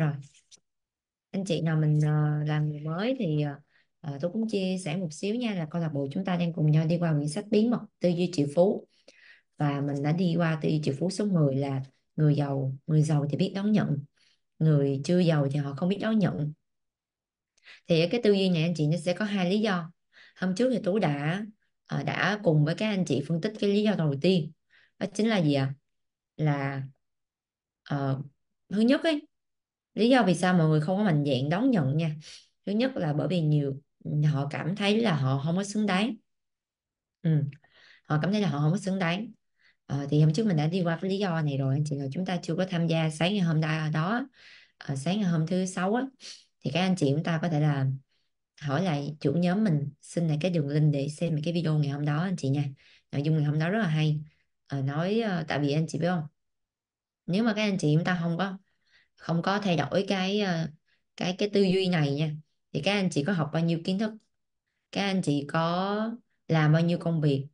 rồi anh chị nào mình uh, làm người mới thì ờ, ờ, tôi cũng chia sẻ một xíu nha là câu lạc bộ chúng ta đang cùng nhau đi qua quyển sách bí mật tư duy triệu phú và mình đã đi qua tư duy triệu phú số 10 là người giàu người giàu thì biết đón nhận người chưa giàu thì họ không biết đón nhận thì cái tư duy này anh chị nó sẽ có hai lý do hôm trước thì tú đã đã cùng với các anh chị phân tích cái lý do đầu tiên đó chính là gì ạ à? là uh, thứ nhất ấy lý do vì sao mọi người không có mạnh dạng đón nhận nha thứ nhất là bởi vì nhiều họ cảm thấy là họ không có xứng đáng ừ. họ cảm thấy là họ không có xứng đáng ờ, thì hôm trước mình đã đi qua cái lý do này rồi anh chị là chúng ta chưa có tham gia sáng ngày hôm đó, đó ờ, à, sáng ngày hôm thứ sáu á thì các anh chị chúng ta có thể là hỏi lại chủ nhóm mình xin lại cái đường link để xem cái video ngày hôm đó anh chị nha nội dung ngày hôm đó rất là hay à, nói ờ, tại vì anh chị biết không nếu mà các anh chị chúng ta không có không có thay đổi cái ờ, cái cái tư duy này nha thì các anh chị có học bao nhiêu kiến thức các anh chị có làm bao nhiêu công việc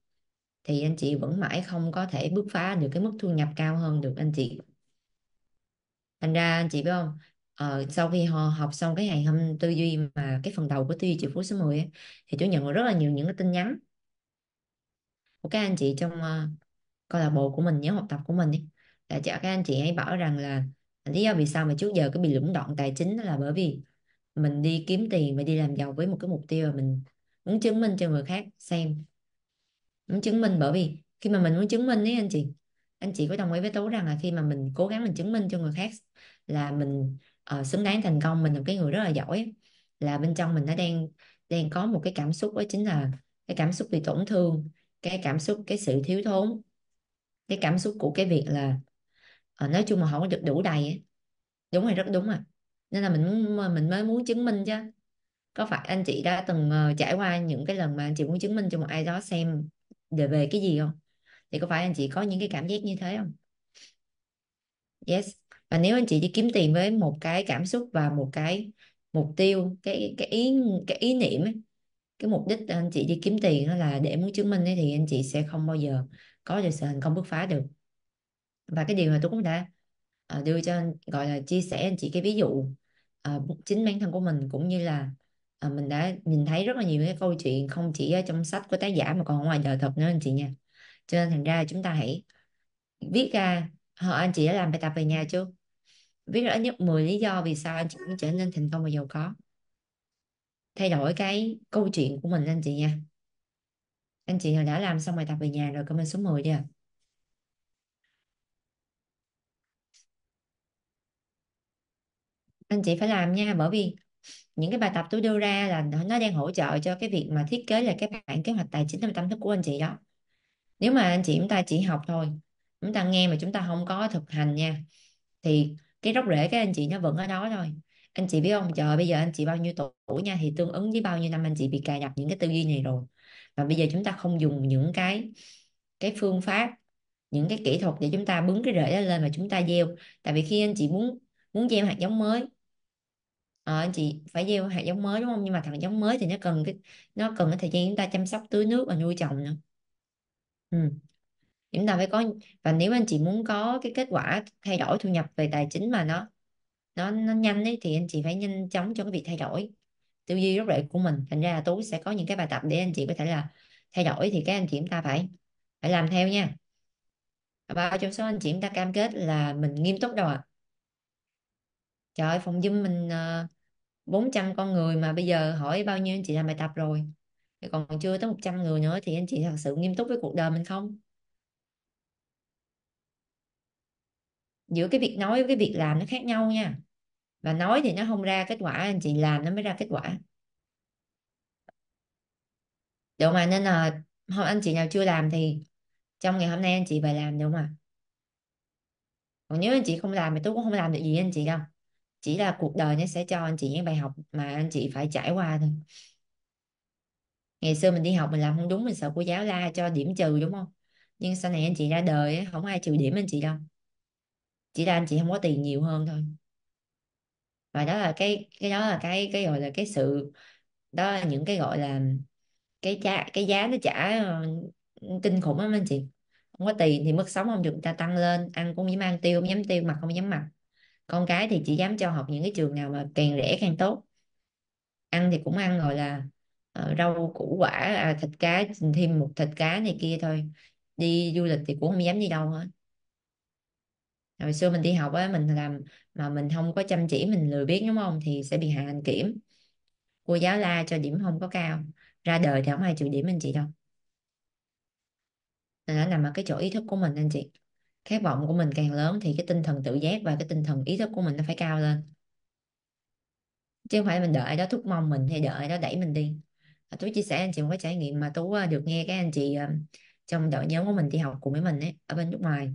thì anh chị vẫn mãi không có thể bứt phá được cái mức thu nhập cao hơn được anh chị thành ra anh chị biết không ờ, sau khi họ học xong cái ngày hôm tư duy mà cái phần đầu của tư duy triệu phú số 10 ấy, thì chú nhận được rất là nhiều những cái tin nhắn của các anh chị trong uh, câu lạc bộ của mình nhóm học tập của mình ấy, là các anh chị ấy bảo rằng là lý do vì sao mà trước giờ cứ bị lũng đoạn tài chính đó là bởi vì mình đi kiếm tiền và đi làm giàu với một cái mục tiêu là mình muốn chứng minh cho người khác xem muốn chứng minh bởi vì khi mà mình muốn chứng minh ấy anh chị anh chị có đồng ý với tú rằng là khi mà mình cố gắng mình chứng minh cho người khác là mình uh, xứng đáng thành công mình là cái người rất là giỏi là bên trong mình nó đang đang có một cái cảm xúc đó chính là cái cảm xúc bị tổn thương cái cảm xúc cái sự thiếu thốn cái cảm xúc của cái việc là à, nói chung là không có được đủ đầy đúng rồi rất đúng à nên là mình mình mới muốn chứng minh chứ có phải anh chị đã từng ờ, trải qua những cái lần mà anh chị muốn chứng minh cho một ai đó xem để về cái gì không thì có phải anh chị có những cái cảm giác như thế không yes và nếu anh chị đi kiếm tiền với một cái cảm xúc và một cái mục tiêu cái cái ý cái ý niệm ấy, cái mục đích anh chị đi kiếm tiền đó là để muốn chứng minh ấy, thì anh chị sẽ không bao giờ có được sự thành công bứt phá được và cái điều mà tôi cũng đã à, đưa cho gọi là chia sẻ anh chị cái ví dụ à, chính bản thân của mình cũng như là à, mình đã nhìn thấy rất là nhiều cái câu chuyện không chỉ ở trong sách của tác giả mà còn ở ngoài đời thật nữa anh chị nha cho nên thành ra chúng ta hãy viết ra họ anh chị đã làm bài tập về nhà chưa viết ra ít nhất 10 lý do vì sao anh chị muốn trở nên thành công và giàu có thay đổi cái câu chuyện của mình anh chị nha anh chị nào đã làm xong bài tập về nhà rồi comment số 10 đi ạ à. anh chị phải làm nha bởi vì những cái bài tập tôi đưa ra là nó đang hỗ trợ cho cái việc mà thiết kế là cái bạn kế hoạch tài chính trong tâm thức của anh chị đó nếu mà anh chị chúng ta chỉ học thôi chúng ta nghe mà chúng ta không có thực hành nha thì cái gốc rễ các anh chị nó vẫn ở đó thôi anh chị biết không trời bây giờ anh chị bao nhiêu tuổi nha thì tương ứng với bao nhiêu năm anh chị bị cài đặt những cái tư duy này rồi và bây giờ chúng ta không dùng những cái cái phương pháp những cái kỹ thuật để chúng ta bứng cái rễ đó lên mà chúng ta gieo tại vì khi anh chị muốn muốn gieo hạt giống mới à, chị phải gieo hạt giống mới đúng không nhưng mà thằng giống mới thì nó cần cái nó cần cái thời gian chúng ta chăm sóc tưới nước và nuôi trồng nữa ừ. chúng ta phải có và nếu anh chị muốn có cái kết quả thay đổi thu nhập về tài chính mà nó nó nó nhanh ấy, thì anh chị phải nhanh chóng cho cái việc thay đổi tư duy lúc rễ của mình thành ra là tú sẽ có những cái bài tập để anh chị có thể là thay đổi thì các anh chị chúng ta phải phải làm theo nha bao trong số anh chị chúng ta cam kết là mình nghiêm túc đâu ạ à. trời ơi, phòng zoom mình ờ, 400 con người mà bây giờ hỏi bao nhiêu anh chị làm bài tập rồi thì còn chưa tới 100 người nữa thì anh chị thật sự nghiêm túc với cuộc đời mình không giữa cái việc nói với cái việc làm nó khác nhau nha và nói thì nó không ra kết quả anh chị làm nó mới ra kết quả được mà nên là anh chị nào chưa làm thì trong ngày hôm nay anh chị phải làm đúng không ạ còn nếu anh chị không làm thì tôi cũng không làm được gì anh chị đâu chỉ là cuộc đời nó sẽ cho anh chị những bài học mà anh chị phải trải qua thôi ngày xưa mình đi học mình làm không đúng mình sợ cô giáo la cho điểm trừ đúng không nhưng sau này anh chị ra đời không ai trừ điểm anh chị đâu chỉ là anh chị không có tiền nhiều hơn thôi và đó là cái cái đó là cái cái gọi là cái sự đó là những cái gọi là cái giá cái giá nó trả ờ, kinh khủng lắm anh chị không có tiền thì mức sống không được người ta tăng lên ăn cũng dám ăn tiêu không dám tiêu mặc không dám mặc con cái thì chỉ dám cho học những cái trường nào mà càng rẻ càng tốt ăn thì cũng ăn gọi là uh, rau củ quả à, thịt cá thêm một thịt cá này kia thôi đi du lịch thì cũng không dám đi đâu hết hồi xưa mình đi học á mình làm mà mình không có chăm chỉ mình lười biếng đúng không thì sẽ bị hạ hành kiểm cô giáo la cho điểm không có cao ra đời thì không ai chịu điểm anh chị đâu nó nằm ở cái chỗ ý thức của mình anh chị khát vọng của mình càng lớn thì cái tinh thần tự giác và cái tinh thần ý thức của mình nó phải cao lên chứ không phải mình đợi ai đó thúc mong mình hay đợi ai đó đẩy mình đi à, Tú chia sẻ anh chị một cái trải nghiệm mà Tú à, được nghe các anh chị à, trong đội nhóm của mình đi học cùng với mình ấy, ở bên nước ngoài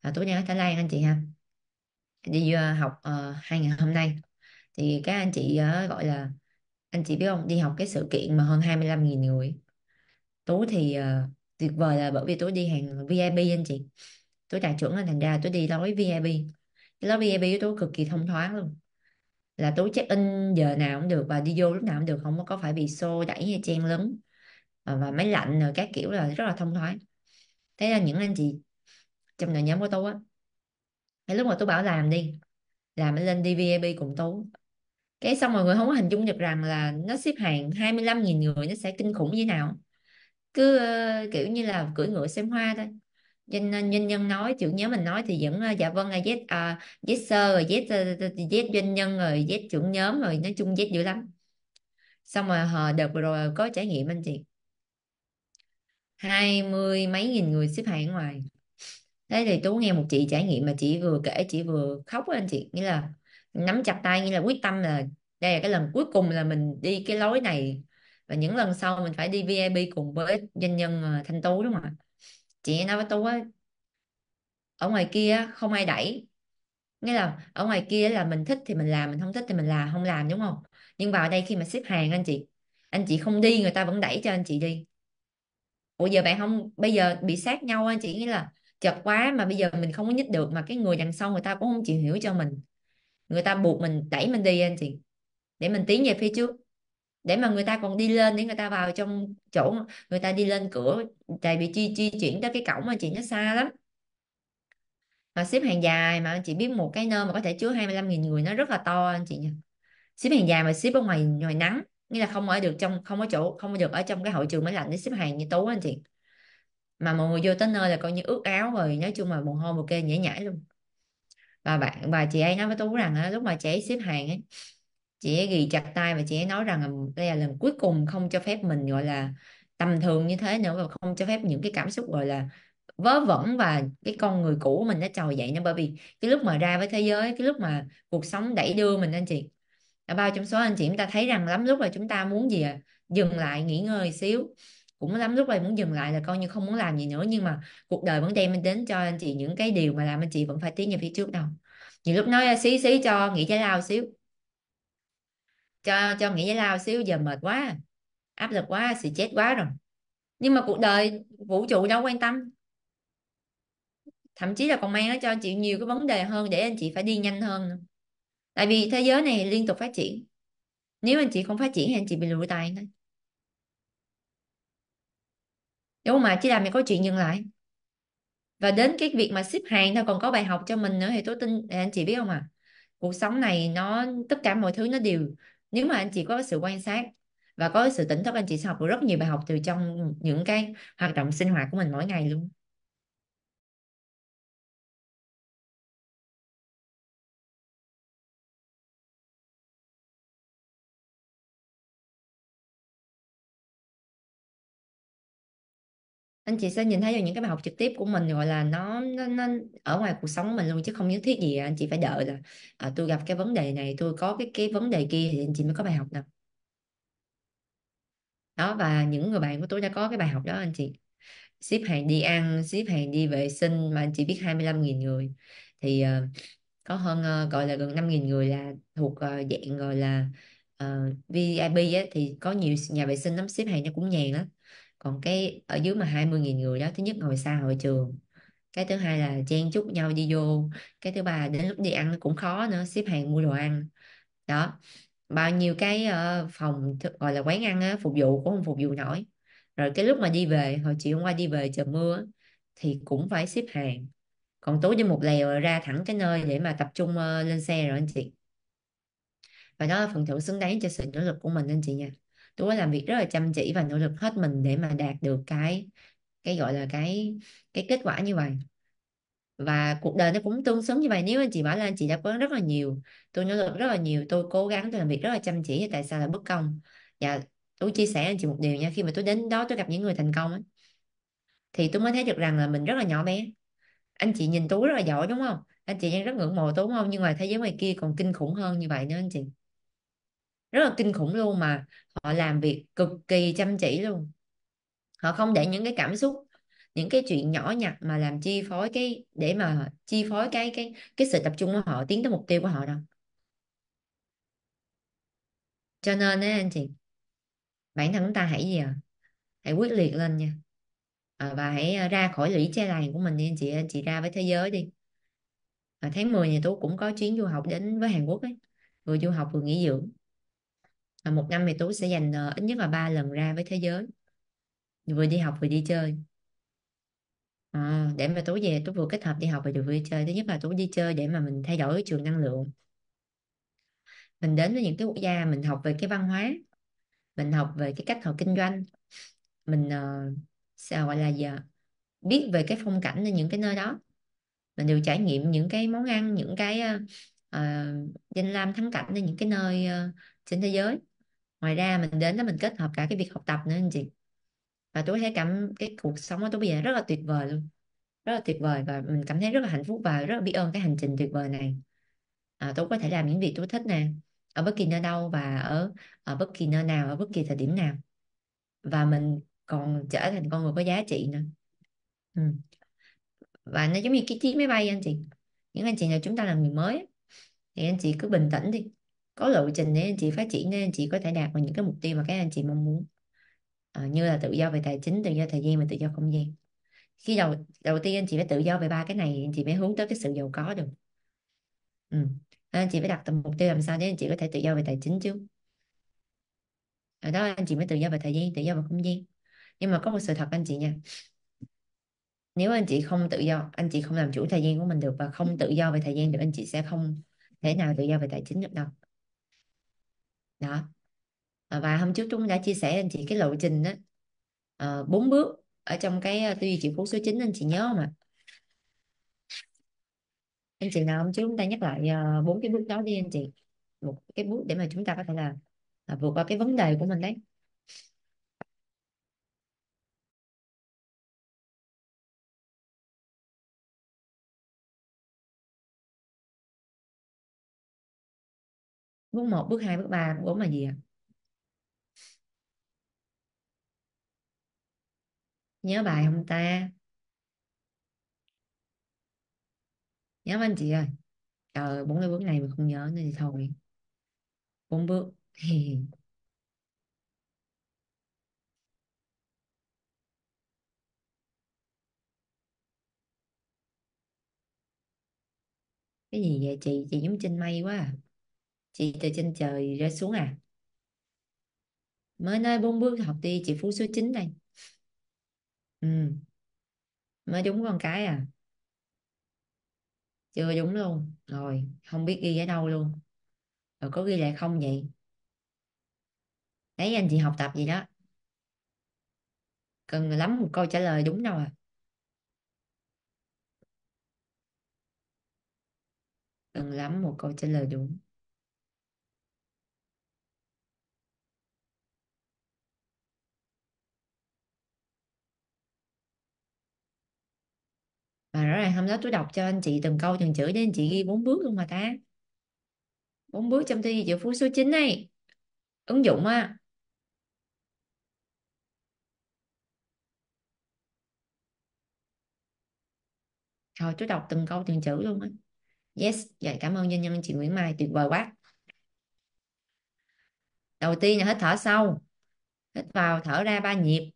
à, Tú đang ở Thái Lan anh chị ha đi học uh, hai ngày hôm nay thì các anh chị uh, gọi là anh chị biết không đi học cái sự kiện mà hơn 25.000 người Tú thì uh, tuyệt vời là bởi vì Tú đi hàng VIP anh chị tôi đạt chuẩn nên thành ra tôi đi lối VIP cái lối VIP của tôi cực kỳ thông thoáng luôn là tôi check in giờ nào cũng được và đi vô lúc nào cũng được không có phải bị xô đẩy hay chen lấn ờ, và máy lạnh rồi các kiểu là rất là thông thoáng thế là những anh chị trong đội nhóm của tôi á cái lúc mà tôi bảo làm đi làm lên đi VIP cùng tôi cái xong mọi người không có hình dung được rằng là nó xếp hàng 25.000 người nó sẽ kinh khủng như nào cứ uh, kiểu như là cưỡi ngựa xem hoa thôi nên doanh nhân nói trưởng nhóm mình nói thì vẫn ờ, dạ vâng là Z à, Z à, sơ rồi Z Z ờ, ờ, doanh nhân rồi Z trưởng nhóm rồi nói chung Z dữ lắm xong rồi họ đợt rồi có trải nghiệm anh chị hai mươi mấy nghìn người xếp hàng ở ngoài thế thì tú nghe một chị trải nghiệm mà chị vừa kể chị vừa khóc anh chị nghĩa là nắm chặt tay nghĩa là quyết tâm là đây là cái lần cuối cùng là mình đi cái lối này và những lần sau mình phải đi VIP cùng với doanh nhân Thanh Tú đúng không ạ chị nói với tôi á ở ngoài kia không ai đẩy nghĩa là ở ngoài kia là mình thích thì mình làm mình không thích thì mình làm không làm đúng không nhưng vào đây khi mà xếp hàng anh chị anh chị không đi người ta vẫn đẩy cho anh chị đi ủa giờ bạn không bây giờ bị sát nhau anh chị nghĩa là chật quá mà bây giờ mình không có nhích được mà cái người đằng sau người ta cũng không chịu hiểu cho mình người ta buộc mình đẩy mình đi anh chị để mình tiến về phía trước để mà người ta còn đi lên để người ta vào trong chỗ người ta đi lên cửa tại vì chi chi chuyển tới cái cổng mà chị nó xa lắm mà xếp hàng dài mà chị biết một cái nơi mà có thể chứa 25.000 người nó rất là to anh chị nha xếp hàng dài mà xếp ở ngoài ngoài nắng nghĩa là không ở được trong không có chỗ không có được ở trong cái hội trường máy lạnh để xếp hàng như tú anh chị mà mọi người vô tới nơi là coi như ướt áo rồi nói chung là mồ hôi một kê nhảy nhảy luôn và bạn bà chị ấy nói với tú rằng lúc mà chị ấy xếp hàng ấy chị ấy ghi chặt tay và chị ấy nói rằng là đây là lần cuối cùng không cho phép mình gọi là tầm thường như thế nữa và không cho phép những cái cảm xúc gọi là vớ vẩn và cái con người cũ của mình nó trồi dậy nữa bởi vì cái lúc mà ra với thế giới cái lúc mà cuộc sống đẩy đưa mình anh chị ở bao trong số anh chị chúng ta thấy rằng lắm lúc là chúng ta muốn gì à dừng lại nghỉ ngơi xíu cũng lắm lúc là muốn dừng lại là coi như không muốn làm gì nữa nhưng mà cuộc đời vẫn đem mình đến cho anh chị những cái điều mà làm anh chị vẫn phải tiến về phía trước đâu nhiều lúc nói xí xí cho nghỉ giải lao xíu cho cho nghỉ giải lao xíu giờ mệt quá áp lực quá xì chết quá rồi nhưng mà cuộc đời vũ trụ đâu quan tâm thậm chí là còn mang nó cho chị nhiều cái vấn đề hơn để anh chị phải đi nhanh hơn tại vì thế giới này liên tục phát triển nếu anh chị không phát triển thì anh chị bị lùi tàn thôi đúng mà chỉ làm mình có chuyện dừng lại và đến cái việc mà xếp hàng thôi còn có bài học cho mình nữa thì tôi tin à, anh chị biết không à cuộc sống này nó tất cả mọi thứ nó đều nếu mà anh chị có sự quan sát và có sự tỉnh thức anh chị sẽ học được rất nhiều bài học từ trong những cái hoạt động sinh hoạt của mình mỗi ngày luôn anh chị sẽ nhìn thấy được những cái bài học trực tiếp của mình gọi là nó nó, nó ở ngoài cuộc sống của mình luôn chứ không nhất thiết gì anh chị phải đợi là à, tôi gặp cái vấn đề này tôi có cái cái vấn đề kia thì anh chị mới có bài học nào đó và những người bạn của tôi đã có cái bài học đó anh chị xếp hàng đi ăn xếp hàng đi vệ sinh mà anh chị biết 25.000 người thì uh, có hơn uh, gọi là gần 5.000 người là thuộc uh, dạng gọi là uh, VIP á, thì có nhiều nhà vệ sinh lắm xếp hàng nó cũng nhàn lắm còn cái ở dưới mà 20.000 người đó thứ nhất ngồi xa hội trường cái thứ hai là chen chúc nhau đi vô cái thứ ba đến lúc đi ăn nó cũng khó nữa xếp hàng mua đồ ăn đó bao nhiêu cái uh, phòng gọi là quán ăn á, phục vụ cũng không phục vụ nổi rồi cái lúc mà đi về hồi chiều hôm qua đi về trời mưa thì cũng phải xếp hàng còn tối đi một lèo ra thẳng cái nơi để mà tập trung uh, lên xe rồi anh chị và đó là phần thưởng xứng đáng cho sự nỗ lực của mình anh chị nha tú đã làm việc rất là chăm chỉ và nỗ lực hết mình để mà đạt được cái cái gọi là cái cái kết quả như vậy và cuộc đời nó cũng tương xứng như vậy nếu anh chị bảo là anh chị đã cố gắng rất là nhiều tôi nỗ lực rất là nhiều tôi cố gắng tôi làm việc rất là chăm chỉ thì tại sao là bất công dạ tôi chia sẻ anh chị một điều nha khi mà tôi đến đó tôi gặp những người thành công ấy, thì tôi mới thấy được rằng là mình rất là nhỏ bé anh chị nhìn tôi rất là giỏi đúng không anh chị đang rất ngưỡng mộ tôi đúng không nhưng mà thế giới ngoài kia còn kinh khủng hơn như vậy nữa anh chị rất là kinh khủng luôn mà họ làm việc cực kỳ chăm chỉ luôn họ không để những cái cảm xúc những cái chuyện nhỏ nhặt mà làm chi phối cái để mà chi phối cái cái cái sự tập trung của họ tiến tới mục tiêu của họ đâu cho nên á anh chị bản thân chúng ta hãy gì à hãy quyết liệt lên nha à, và hãy ờ, ra khỏi lũy che làng của mình đi anh chị anh chị ra với thế giới đi à, tháng 10 nhà tú cũng có chuyến du học đến với Hàn Quốc ấy vừa du học vừa nghỉ dưỡng và một năm thì Tú sẽ dành uh, ờ, ít nhất là 3 lần ra với thế giới vừa đi học vừa đi chơi à, để mà Tú về Tú vừa kết hợp đi học và vừa đi chơi thứ nhất là Tú đi chơi để mà mình thay đổi trường năng lượng mình đến với những cái quốc gia mình học về cái văn hóa mình học về cái cách họ kinh doanh mình uh, ờ, sao gọi là gì biết về cái phong cảnh ở những cái nơi đó mình đều trải nghiệm những cái món ăn những cái uh, danh lam thắng cảnh ở những cái nơi uh, trên thế giới ngoài ra mình đến đó mình kết hợp cả cái việc học tập nữa anh chị và tôi thấy cảm cái cuộc sống của tôi bây giờ rất là tuyệt vời luôn rất là tuyệt vời và mình cảm thấy rất là hạnh phúc và rất là biết ơn cái hành trình tuyệt vời này à, tôi có thể làm những việc tôi thích nè ở bất kỳ nơi đâu và ở ở bất kỳ nơi nào ở bất kỳ thời điểm nào và mình còn trở thành con người có giá trị nữa ừ. và nó giống như cái chiếc máy bay anh chị những anh chị nào chúng ta là người mới thì anh chị cứ bình tĩnh đi có lộ trình để anh chị phát triển nên anh chị có thể đạt được những cái mục tiêu mà các anh chị mong muốn à, như là tự do về tài chính tự do thời gian và tự do không gian khi đầu đầu tiên anh chị phải tự do về ba cái này anh chị mới hướng tới cái sự giàu có được ừ. anh chị phải đặt tầm mục tiêu làm sao để anh chị có thể tự do về tài chính chứ ở đó anh chị mới tự do về thời gian tự do về không gian nhưng mà có một sự thật anh chị nha nếu anh chị không tự do anh chị không làm chủ thời gian của mình được và không tự do về thời gian được anh chị sẽ không thể nào tự do về tài chính được đâu đó à, và hôm trước chúng đã chia sẻ anh chị cái lộ trình đó ờ, bốn bước ở trong cái ờ, tư duy triệu phú số 9 anh chị nhớ không ạ anh chị nào hôm trước chúng ta nhắc lại ờ, bốn cái bước đó đi anh chị một cái bước để mà chúng ta có thể là, là vượt qua cái vấn đề của mình đấy bước 1, bước 2, bước 3, bước 4 là gì ạ? Nhớ bài không ta? Nhớ anh chị ơi. Trời, bốn cái bước này mà không nhớ nữa thì thôi. Bốn bước. cái gì vậy chị chị giống trên mây quá à chị từ trên trời rơi xuống à mới nói bốn bước học đi chị phú số 9 này ừ mới đúng con cái à chưa đúng luôn rồi không biết ghi ở đâu luôn rồi có ghi lại không vậy thấy anh chị học tập gì đó cần lắm một câu trả lời đúng đâu à cần lắm một câu trả lời đúng mà rõ ràng hôm đó tôi đọc cho anh chị từng câu từng chữ để anh chị ghi bốn bước luôn mà ta bốn bước trong tư duy triệu phú số 9 này ứng dụng á rồi tôi đọc từng câu từng chữ luôn á yes vậy dạ, cảm ơn doanh nhân chị Nguyễn Mai tuyệt vời quá đầu tiên là hít thở sâu hít vào thở ra ba nhịp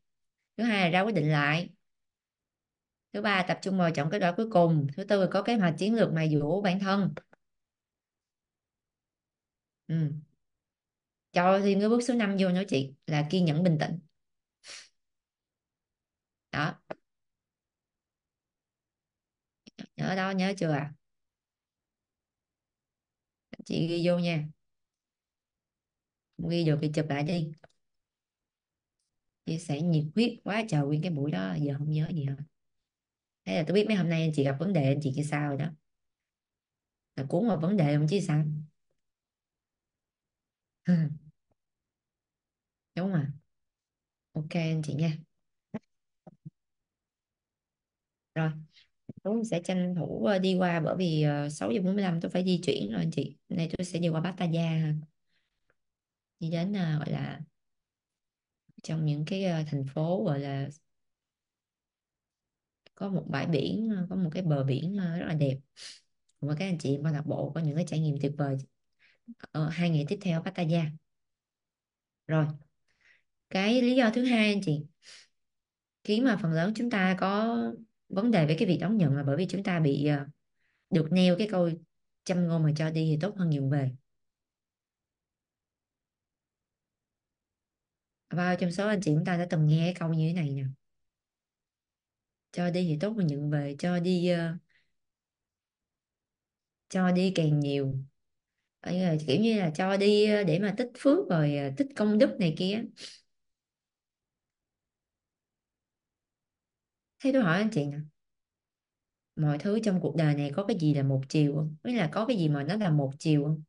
thứ hai là ra quyết định lại thứ ba tập trung vào trọng cái đoạn cuối cùng thứ tư có kế hoạch chiến lược mài dũa bản thân ừ. cho thì cái bước số 5 vô nữa chị là kiên nhẫn bình tĩnh đó nhớ đó nhớ chưa à chị ghi vô nha ghi được thì chụp lại đi chia sẻ nhiệt huyết quá trời nguyên cái buổi đó giờ không nhớ gì hết thế là tôi biết mấy hôm nay anh chị gặp vấn đề anh chị như sao rồi đó là cuốn vào vấn đề không chứ sao đúng mà ok anh chị nha rồi tôi sẽ tranh thủ ờ, đi qua bởi vì 6 ờ, giờ 45 tôi phải di chuyển rồi anh chị nay tôi sẽ đi qua Pattaya đi đến ờ, gọi là trong những cái thành phố gọi là có một bãi biển ờ, có một cái bờ biển ờ, rất là đẹp và các anh chị em câu bộ có những cái trải nghiệm tuyệt vời ở ờ, hai ngày tiếp theo ở Pattaya rồi cái lý do thứ hai anh chị khiến mà phần lớn chúng ta có vấn đề với cái việc đón nhận là bởi vì chúng ta bị được neo cái câu chăm ngôn mà cho đi thì tốt hơn nhường về bao trong số anh chị chúng ta đã từng nghe cái câu như thế này nè cho đi thì tốt mà nhận về cho đi uh, cho đi càng nhiều Ở kiểu như là cho đi ờ, để mà tích phước rồi ờ, tích công đức này kia thế tôi hỏi anh chị nè mọi thứ trong cuộc đời này có cái gì là một chiều không nghĩa là có cái gì mà nó là một chiều không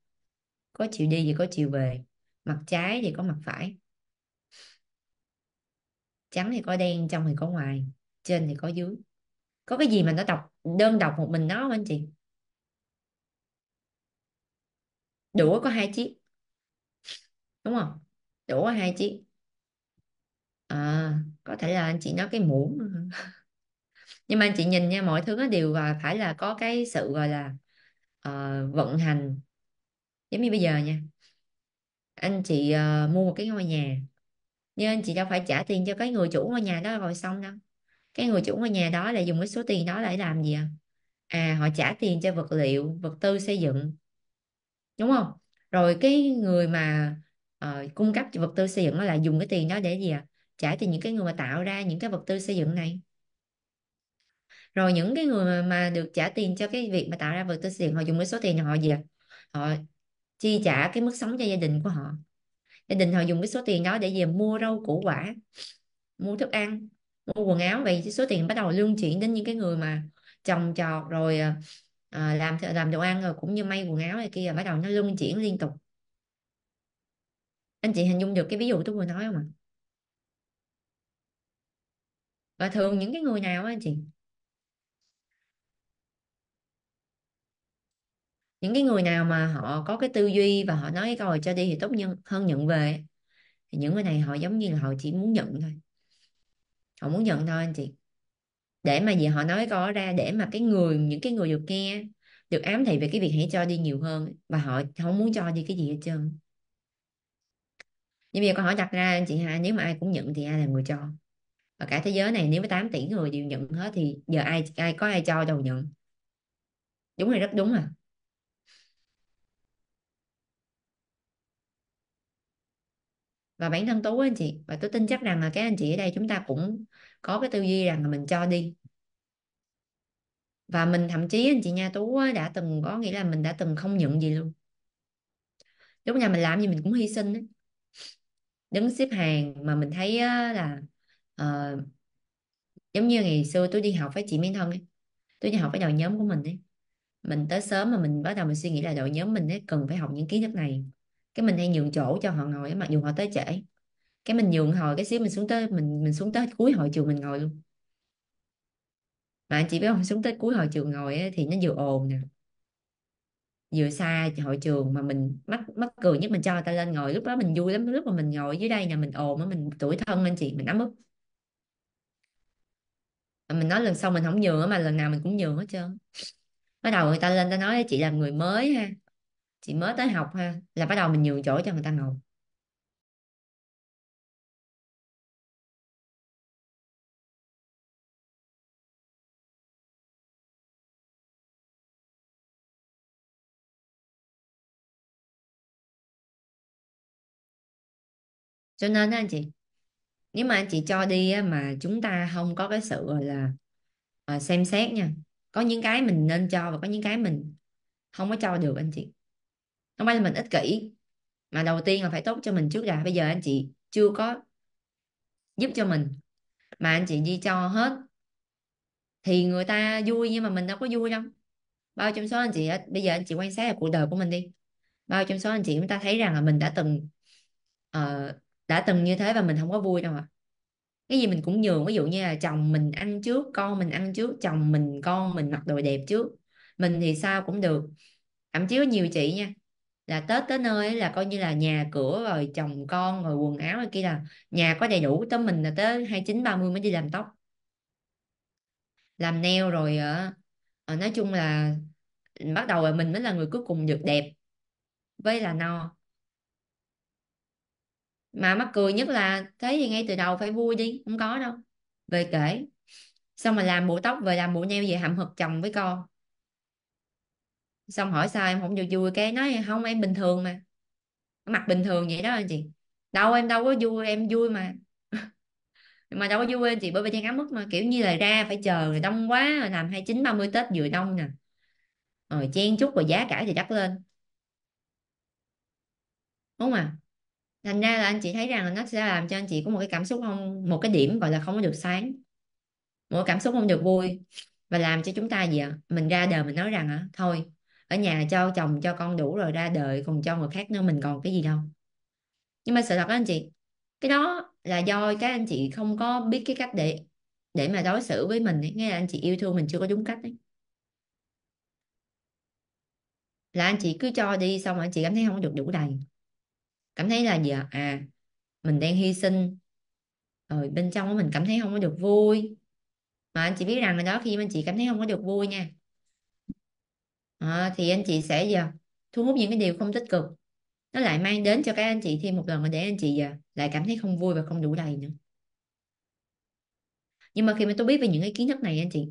có chiều đi thì có chiều về mặt trái thì có mặt phải trắng thì có đen trong thì có ngoài trên thì có dưới có cái gì mà nó đọc đơn độc một mình nó không anh chị đũa có hai chiếc đúng không đũa hai chiếc à, có thể là anh chị nói cái muỗng nhưng mà anh chị nhìn nha mọi thứ nó đều và phải là có cái sự gọi là uh, vận hành giống như bây giờ nha anh chị uh, mua một cái ngôi nhà nhưng anh chị đâu phải trả tiền cho cái người chủ ngôi nhà đó rồi xong đâu cái người chủ ngôi nhà đó lại dùng cái số tiền đó để làm gì à à họ trả tiền cho vật liệu vật tư xây dựng đúng không rồi cái người mà uh, cung cấp vật tư xây dựng nó lại dùng cái tiền đó để gì à trả cho những cái người mà tạo ra những cái vật tư xây dựng này rồi những cái người mà, được trả tiền cho cái việc mà tạo ra vật tư xây dựng họ dùng cái số tiền họ gì à? họ chi trả cái mức sống cho gia đình của họ gia đình họ dùng cái số tiền đó để về mua rau củ quả mua thức ăn mua quần áo vậy số tiền bắt đầu luân chuyển đến những cái người mà trồng trọt rồi à, làm làm đồ ăn rồi cũng như may quần áo này kia bắt đầu nó luân chuyển liên tục anh chị hình dung được cái ví dụ tôi vừa nói không ạ và thường những cái người nào á anh chị những cái người nào mà họ có cái tư duy và họ nói cái câu cho đi thì tốt nhân hơn nhận về thì những người này họ giống như là họ chỉ muốn nhận thôi họ muốn nhận thôi anh chị để mà gì họ nói có ra để mà cái người những cái người được nghe được ám thị về cái việc hãy cho đi nhiều hơn và họ không muốn cho đi cái gì hết trơn nhưng bây giờ câu hỏi đặt ra anh chị ha nếu mà ai cũng nhận thì ai là người cho và cả thế giới này nếu có 8 tỷ người đều nhận hết thì giờ ai ai có ai cho đâu nhận đúng rồi rất đúng à và bản thân tú anh chị và tôi tin chắc rằng là các anh chị ở đây chúng ta cũng có cái tư duy rằng là mình cho đi và mình thậm chí anh chị nha tú đã từng có nghĩa là mình đã từng không nhận gì luôn lúc nào mình làm gì mình cũng hy sinh ấy. đứng xếp hàng mà mình thấy là uh, giống như ngày xưa tôi đi học với chị minh thân ấy. tôi đi học với đội nhóm của mình ấy mình tới sớm mà mình bắt đầu mình suy nghĩ là đội nhóm mình ấy cần phải học những kiến thức này cái mình hay nhường chỗ cho họ ngồi mặc dù họ tới trễ cái mình nhường hồi cái xíu mình xuống tới mình mình xuống tới cuối hội trường mình ngồi luôn mà anh chị biết không xuống tới cuối hội trường ngồi ấy, thì nó vừa ồn nè vừa xa hội trường mà mình mắc mắc cười nhất mình cho người ta lên ngồi lúc đó mình vui lắm lúc mà mình ngồi dưới đây nè mình ồn mình tuổi thân anh chị mình ấm ức mình nói lần sau mình không nhường mà lần nào mình cũng nhường hết trơn bắt đầu người ta lên ta nói chị là người mới ha chị mới tới học ha là bắt đầu mình nhường chỗ cho người ta ngồi cho nên anh chị nếu mà anh chị cho đi á, mà chúng ta không có cái sự gọi là à, xem xét nha có những cái mình nên cho và có những cái mình không có cho được anh chị không phải là mình ích kỷ mà đầu tiên là phải tốt cho mình trước đã bây giờ anh chị chưa có giúp cho mình mà anh chị đi cho hết thì người ta vui nhưng mà mình đâu có vui đâu bao trong số anh chị bây giờ anh chị quan sát là cuộc đời của mình đi bao trong số anh chị chúng ta thấy rằng là mình đã từng uh, đã từng như thế và mình không có vui đâu à cái gì mình cũng nhường ví dụ như là chồng mình ăn trước con mình ăn trước chồng mình con mình mặc đồ đẹp trước mình thì sao cũng được thậm chí có nhiều chị nha là Tết tới nơi là coi như là nhà cửa rồi chồng con rồi quần áo rồi kia là nhà có đầy đủ tới mình là tới 29 30 mới đi làm tóc làm nail rồi à, nói chung là bắt đầu là mình mới là người cuối cùng được đẹp với là no mà mắc cười nhất là thế thì ngay từ đầu phải vui đi không có đâu về kể xong mà làm bộ tóc về làm bộ nail về hậm hực chồng với con xong hỏi sao em không vô vui cái nói không em bình thường mà mặt bình thường vậy đó anh chị đâu em đâu có vui em vui mà mà đâu có vui anh chị bởi vì trang áp mức mà kiểu như là ra phải chờ rồi đông quá rồi làm hai chín ba mươi tết vừa đông nè rồi chen chút rồi giá cả thì đắt lên đúng không à thành ra là anh chị thấy rằng là nó sẽ làm cho anh chị có một cái cảm xúc không một cái điểm gọi là không có được sáng một cảm xúc không được vui và làm cho chúng ta gì ạ à? mình ra đời mình nói rằng à, thôi ở nhà cho chồng cho con đủ rồi ra đời còn cho người khác nữa mình còn cái gì đâu nhưng mà sự thật đó anh chị cái đó là do các anh chị không có biết cái cách để để mà đối xử với mình ấy. nghĩa là anh chị yêu thương mình chưa có đúng cách ấy. là anh chị cứ cho đi xong anh chị cảm thấy không được đủ đầy cảm thấy là gì à, à mình đang hy sinh rồi ờ, bên trong của mình cảm thấy không có được vui mà anh chị biết rằng là đó khi mà anh chị cảm thấy không có được vui nha à, thì anh chị sẽ giờ thu hút những cái điều không tích cực nó lại mang đến cho các anh chị thêm một lần để anh chị giờ lại cảm thấy không vui và không đủ đầy nữa nhưng mà khi mà tôi biết về những cái kiến thức này anh chị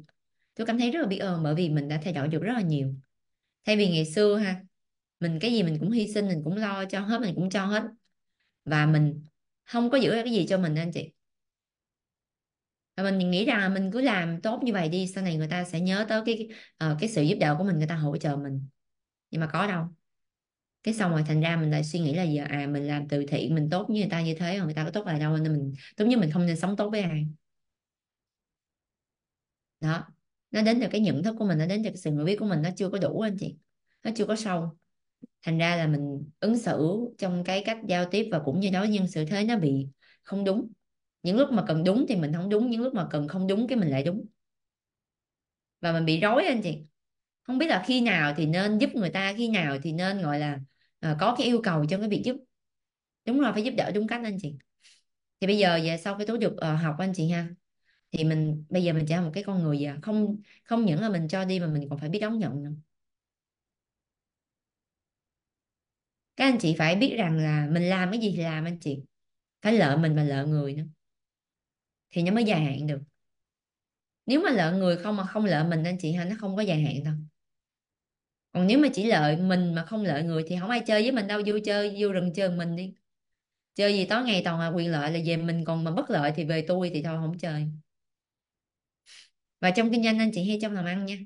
tôi cảm thấy rất là biết ơn bởi vì mình đã thay đổi được rất là nhiều thay vì ngày xưa ha mình cái gì mình cũng hy sinh mình cũng lo cho hết mình cũng cho hết và mình không có giữ cái gì cho mình anh chị mình nghĩ rằng là mình cứ làm tốt như vậy đi sau này người ta sẽ nhớ tới cái uh, cái sự giúp đỡ của mình người ta hỗ trợ mình nhưng mà có đâu cái xong rồi thành ra mình lại suy nghĩ là giờ à mình làm từ thiện mình tốt như người ta như thế người ta có tốt lại đâu nên mình tốt nhất mình không nên sống tốt với ai đó nó đến từ cái nhận thức của mình nó đến từ cái sự hiểu biết của mình nó chưa có đủ anh chị nó chưa có sâu thành ra là mình ứng xử trong cái cách giao tiếp và cũng như đó nhân xử thế nó bị không đúng những lúc mà cần đúng thì mình không đúng những lúc mà cần không đúng cái mình lại đúng và mình bị rối anh chị không biết là khi nào thì nên giúp người ta khi nào thì nên gọi là à, có cái yêu cầu trong cái việc giúp đúng là phải giúp đỡ đúng cách anh chị thì bây giờ về sau cái tú được à, học anh chị ha thì mình bây giờ mình trở thành một cái con người giờ à, không không những là mình cho đi mà mình còn phải biết đón nhận nữa. các anh chị phải biết rằng là mình làm cái gì thì làm anh chị phải lợi mình mà lợi người nữa thì nó mới dài hạn được nếu mà lợi người không mà không lợi mình anh chị ha nó không có dài hạn đâu còn nếu mà chỉ lợi mình mà không lợi người thì không ai chơi với mình đâu vui chơi vô rừng chơi mình đi chơi gì tối ngày toàn là quyền lợi là về mình còn mà bất lợi thì về tôi thì thôi không chơi và trong kinh doanh anh chị hay trong làm ăn nha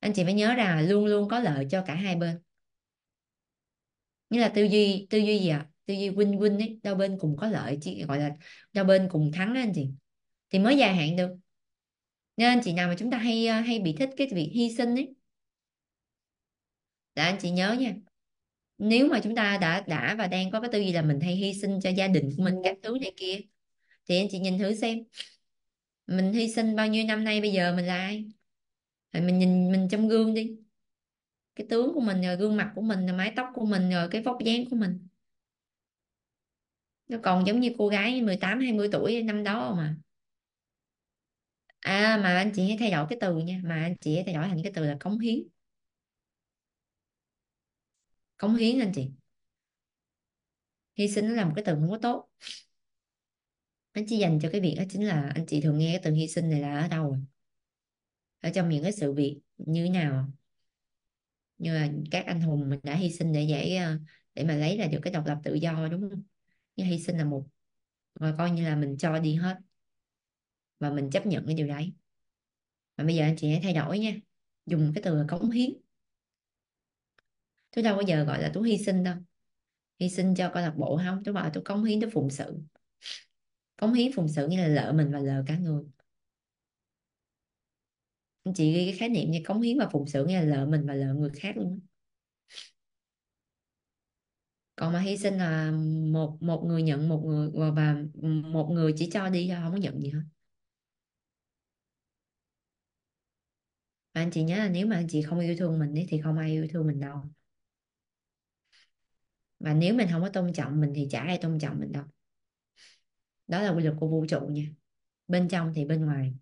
anh chị phải nhớ rằng luôn luôn có lợi cho cả hai bên như là tư duy tư duy gì ạ à? tư duy win win ấy đôi bên cùng có lợi chị gọi là đôi bên cùng thắng đó anh chị thì mới dài hạn được nên chị nào mà chúng ta hay ờ, hay bị thích cái việc hy sinh ấy là anh chị nhớ nha nếu mà chúng ta đã đã và đang có cái tư duy là mình hay hy sinh cho gia đình của mình các thứ này kia thì anh chị nhìn thử xem mình hy sinh bao nhiêu năm nay bây giờ mình là ai rồi mình nhìn mình trong gương đi cái tướng của mình rồi gương mặt của mình rồi mái tóc của mình rồi cái vóc dáng của mình nó còn giống như cô gái 18 20 tuổi năm đó mà à mà anh chị hãy thay đổi cái từ nha mà anh chị hãy thay đổi thành cái từ là cống hiến cống hiến anh chị hy sinh nó là một cái từ không có tốt anh chỉ dành cho cái việc đó chính là anh chị thường nghe cái từ hy sinh này là ở đâu ở trong những cái sự việc như nào như là các anh hùng mình đã hy sinh để giải ờ, để mà lấy là được cái độc lập tự do đúng không nhưng hy sinh là một rồi coi như là mình cho đi hết và mình chấp nhận cái điều đấy và bây giờ anh chị hãy thay đổi nha dùng cái từ là cống hiến tôi đâu bao giờ gọi là tôi hy sinh đâu hy sinh cho câu lạc bộ không tôi bảo tôi cống hiến tôi phụng sự cống hiến phụng sự nghĩa là lỡ mình và lỡ cả người anh chị ghi cái khái niệm như cống hiến và phụng sự nghĩa là lỡ mình và lỡ người khác luôn còn mà hy sinh là một một người nhận một người và một người chỉ cho đi thôi không có nhận gì hết và anh chị nhớ là nếu mà anh chị không yêu thương mình ấy, thì không ai yêu thương mình đâu và nếu mình không có tôn trọng mình thì chả ai tôn trọng mình đâu đó là quy luật của vũ trụ nha bên trong thì bên ngoài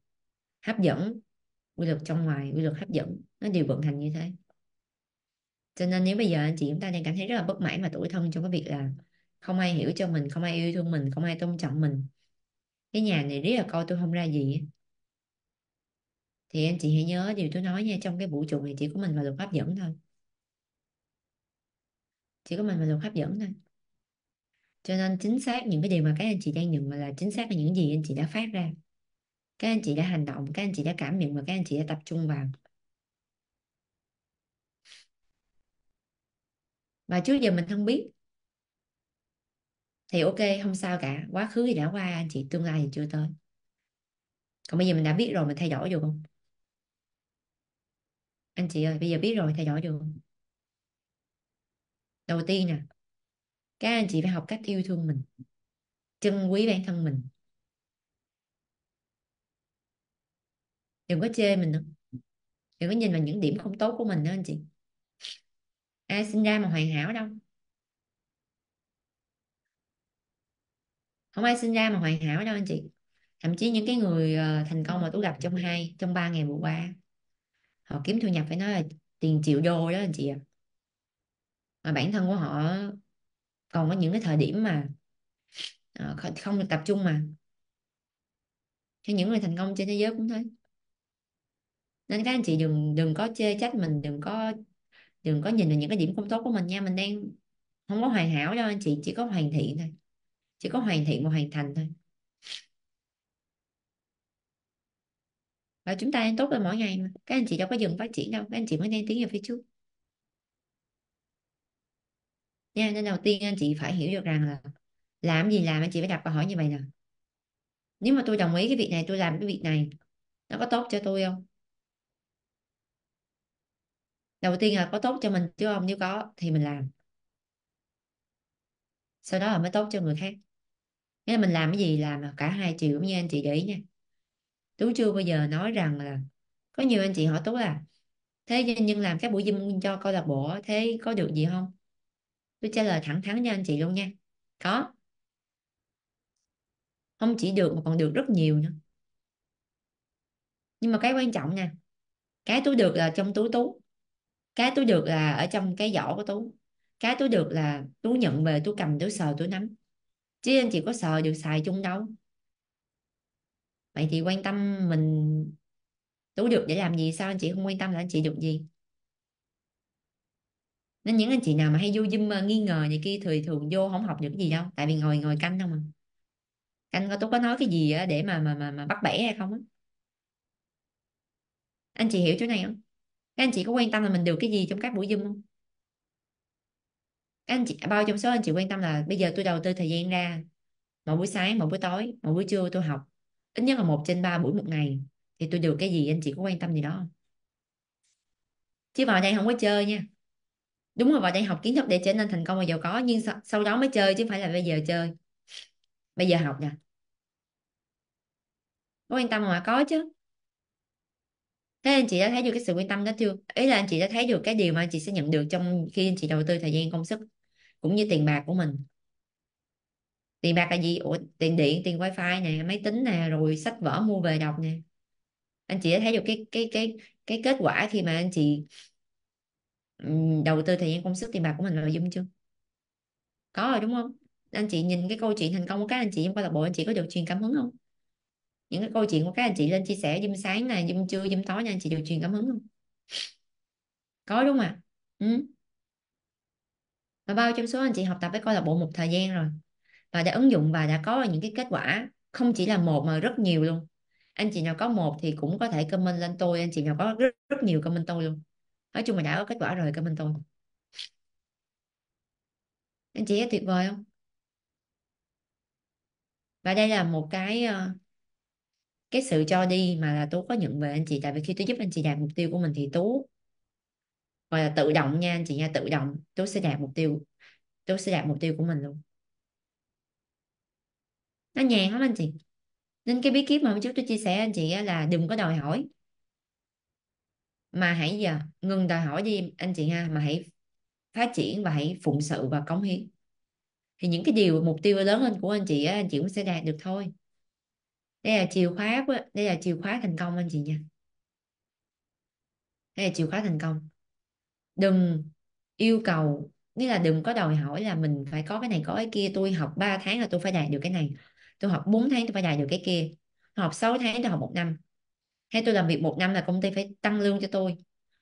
hấp dẫn quy luật trong ngoài quy luật hấp dẫn nó đều vận hành như thế cho nên nếu bây giờ anh chị chúng ta đang cảm thấy rất là bất mãn và tủi thân trong cái việc là không ai hiểu cho mình không ai yêu thương mình không ai tôn trọng mình cái nhà này rất là coi tôi không ra gì thì anh chị hãy nhớ điều tôi nói nha trong cái vũ trụ này chỉ có mình và luật hấp dẫn thôi chỉ có mình và luật hấp dẫn thôi cho nên chính xác những cái điều mà các anh chị đang nhận là chính xác là những gì anh chị đã phát ra các anh chị đã hành động các anh chị đã cảm nhận và các anh chị đã tập trung vào và trước giờ mình không biết thì ok không sao cả quá khứ thì đã qua anh chị tương lai thì chưa tới còn bây giờ mình đã biết rồi mình thay đổi được không anh chị ơi bây giờ biết rồi theo dõi được đầu tiên nè các anh chị phải học cách yêu thương mình trân quý bản thân mình đừng có chê mình nữa đừng có nhìn vào những điểm không tốt của mình nữa anh chị ai sinh ra mà hoàn hảo đâu không ai sinh ra mà hoàn hảo đâu anh chị thậm chí những cái người ờ, thành công mà tôi gặp trong hai trong ba ngày vừa qua họ kiếm thu nhập phải nói là tiền triệu đô đó anh chị ạ mà bản thân của họ còn có những cái thời điểm mà ờ, không được tập trung mà cho những người thành công trên thế giới cũng thế nên các anh chị đừng đừng có chê trách mình đừng có đừng có nhìn vào những cái điểm không tốt của mình nha mình đang không có hoàn hảo đâu anh chị chỉ có hoàn thiện thôi chỉ có hoàn thiện và hoàn thành thôi và chúng ta nên tốt lên mỗi ngày mà các anh chị đâu có dừng phát triển đâu các anh chị mới nên tiến về phía trước nha nên đầu tiên anh chị phải hiểu được rằng là làm gì làm anh chị phải đặt câu hỏi như vậy nè nếu mà tôi đồng ý cái việc này tôi làm cái việc này nó có tốt cho tôi không đầu tiên là có tốt cho mình chứ không nếu có thì mình làm sau đó là mới tốt cho người khác nghĩa là mình làm cái gì làm cả hai chiều cũng như anh chị để ý nha Tú chưa bao giờ nói rằng là có nhiều anh chị hỏi Tú là thế nhưng làm các buổi gym cho câu lạc bộ thế có được gì không? Tôi trả lời thẳng thắn cho anh chị luôn nha. Có. Không chỉ được mà còn được rất nhiều nữa. Nhưng mà cái quan trọng nha cái Tú được là trong túi Tú, cái Tú được là ở trong cái giỏ của Tú, cái Tú được là Tú nhận về Tú cầm Tú sờ Tú nắm. Chứ anh chị có sờ được xài chung đâu vậy thì quan tâm mình tú được để làm gì sao anh chị không quan tâm là anh chị được gì nên những anh chị nào mà hay vô dâm nghi ngờ này kia thì thường vô không học được cái gì đâu tại vì ngồi ngồi canh đâu mà canh có tôi có nói cái gì để mà mà mà, mà bắt bẻ hay không á anh chị hiểu chỗ này không các anh chị có quan tâm là mình được cái gì trong các buổi dâm không các anh chị bao trong số anh chị quan tâm là bây giờ tôi đầu tư thời gian ra một buổi sáng một buổi tối một buổi trưa tôi học ít nhất là một trên ba buổi một ngày thì tôi được cái gì anh chị có quan tâm gì đó không chứ vào đây không có chơi nha đúng là vào đây học kiến thức để trở nên thành công và giàu có nhưng sau, sau đó mới chơi chứ không phải là bây giờ chơi bây giờ học nha có quan tâm mà có chứ thế anh chị đã thấy được cái sự quan tâm đó chưa ý là anh chị đã thấy được cái điều mà anh chị sẽ nhận được trong khi anh chị đầu tư thời gian công sức cũng như tiền bạc của mình tiền bạc là gì Ủa, tiền điện tiền wifi nè máy tính nè rồi sách vở mua về đọc nè anh chị đã thấy được cái cái cái cái kết quả khi mà anh chị đầu tư thời gian công sức tiền bạc của mình là dung chưa có rồi đúng không anh chị nhìn cái câu chuyện thành công của các anh chị trong câu lạc bộ anh chị có được truyền cảm hứng không những cái câu chuyện của các anh chị lên chia sẻ dùm sáng này dùm trưa dùm tối nha anh chị được truyền cảm hứng không có đúng không ạ ừ. và bao trong số anh chị học tập với câu lạc bộ một thời gian rồi và đã ứng dụng và đã có những cái kết quả không chỉ là một mà rất nhiều luôn anh chị nào có một thì cũng có thể comment lên tôi anh chị nào có rất, rất nhiều comment tôi luôn nói chung là đã có kết quả rồi comment tôi anh chị thấy tuyệt vời không và đây là một cái ờ, cái sự cho đi mà là tú có nhận về anh chị tại vì khi tôi giúp anh chị đạt mục tiêu của mình thì tú gọi là tự động nha anh chị nha tự động tú sẽ đạt mục tiêu tú sẽ đạt mục tiêu của mình luôn nó nhàn lắm anh chị nên cái bí kíp mà hôm trước tôi chia sẻ anh chị là đừng có đòi hỏi mà hãy giờ ngừng đòi hỏi đi anh chị ha mà hãy phát triển và hãy phụng sự và cống hiến thì những cái điều mục tiêu lớn hơn của anh chị á, anh chị cũng sẽ đạt được thôi đây là chìa khóa của, đây là chìa khóa thành công anh chị nha đây là chìa khóa thành công đừng yêu cầu nghĩa là đừng có đòi hỏi là mình phải có cái này có cái kia tôi học 3 tháng là tôi phải đạt được cái này tôi học 4 tháng tôi phải đạt được cái kia tôi học 6 tháng tôi học một năm hay tôi làm việc một năm là công ty phải tăng lương cho tôi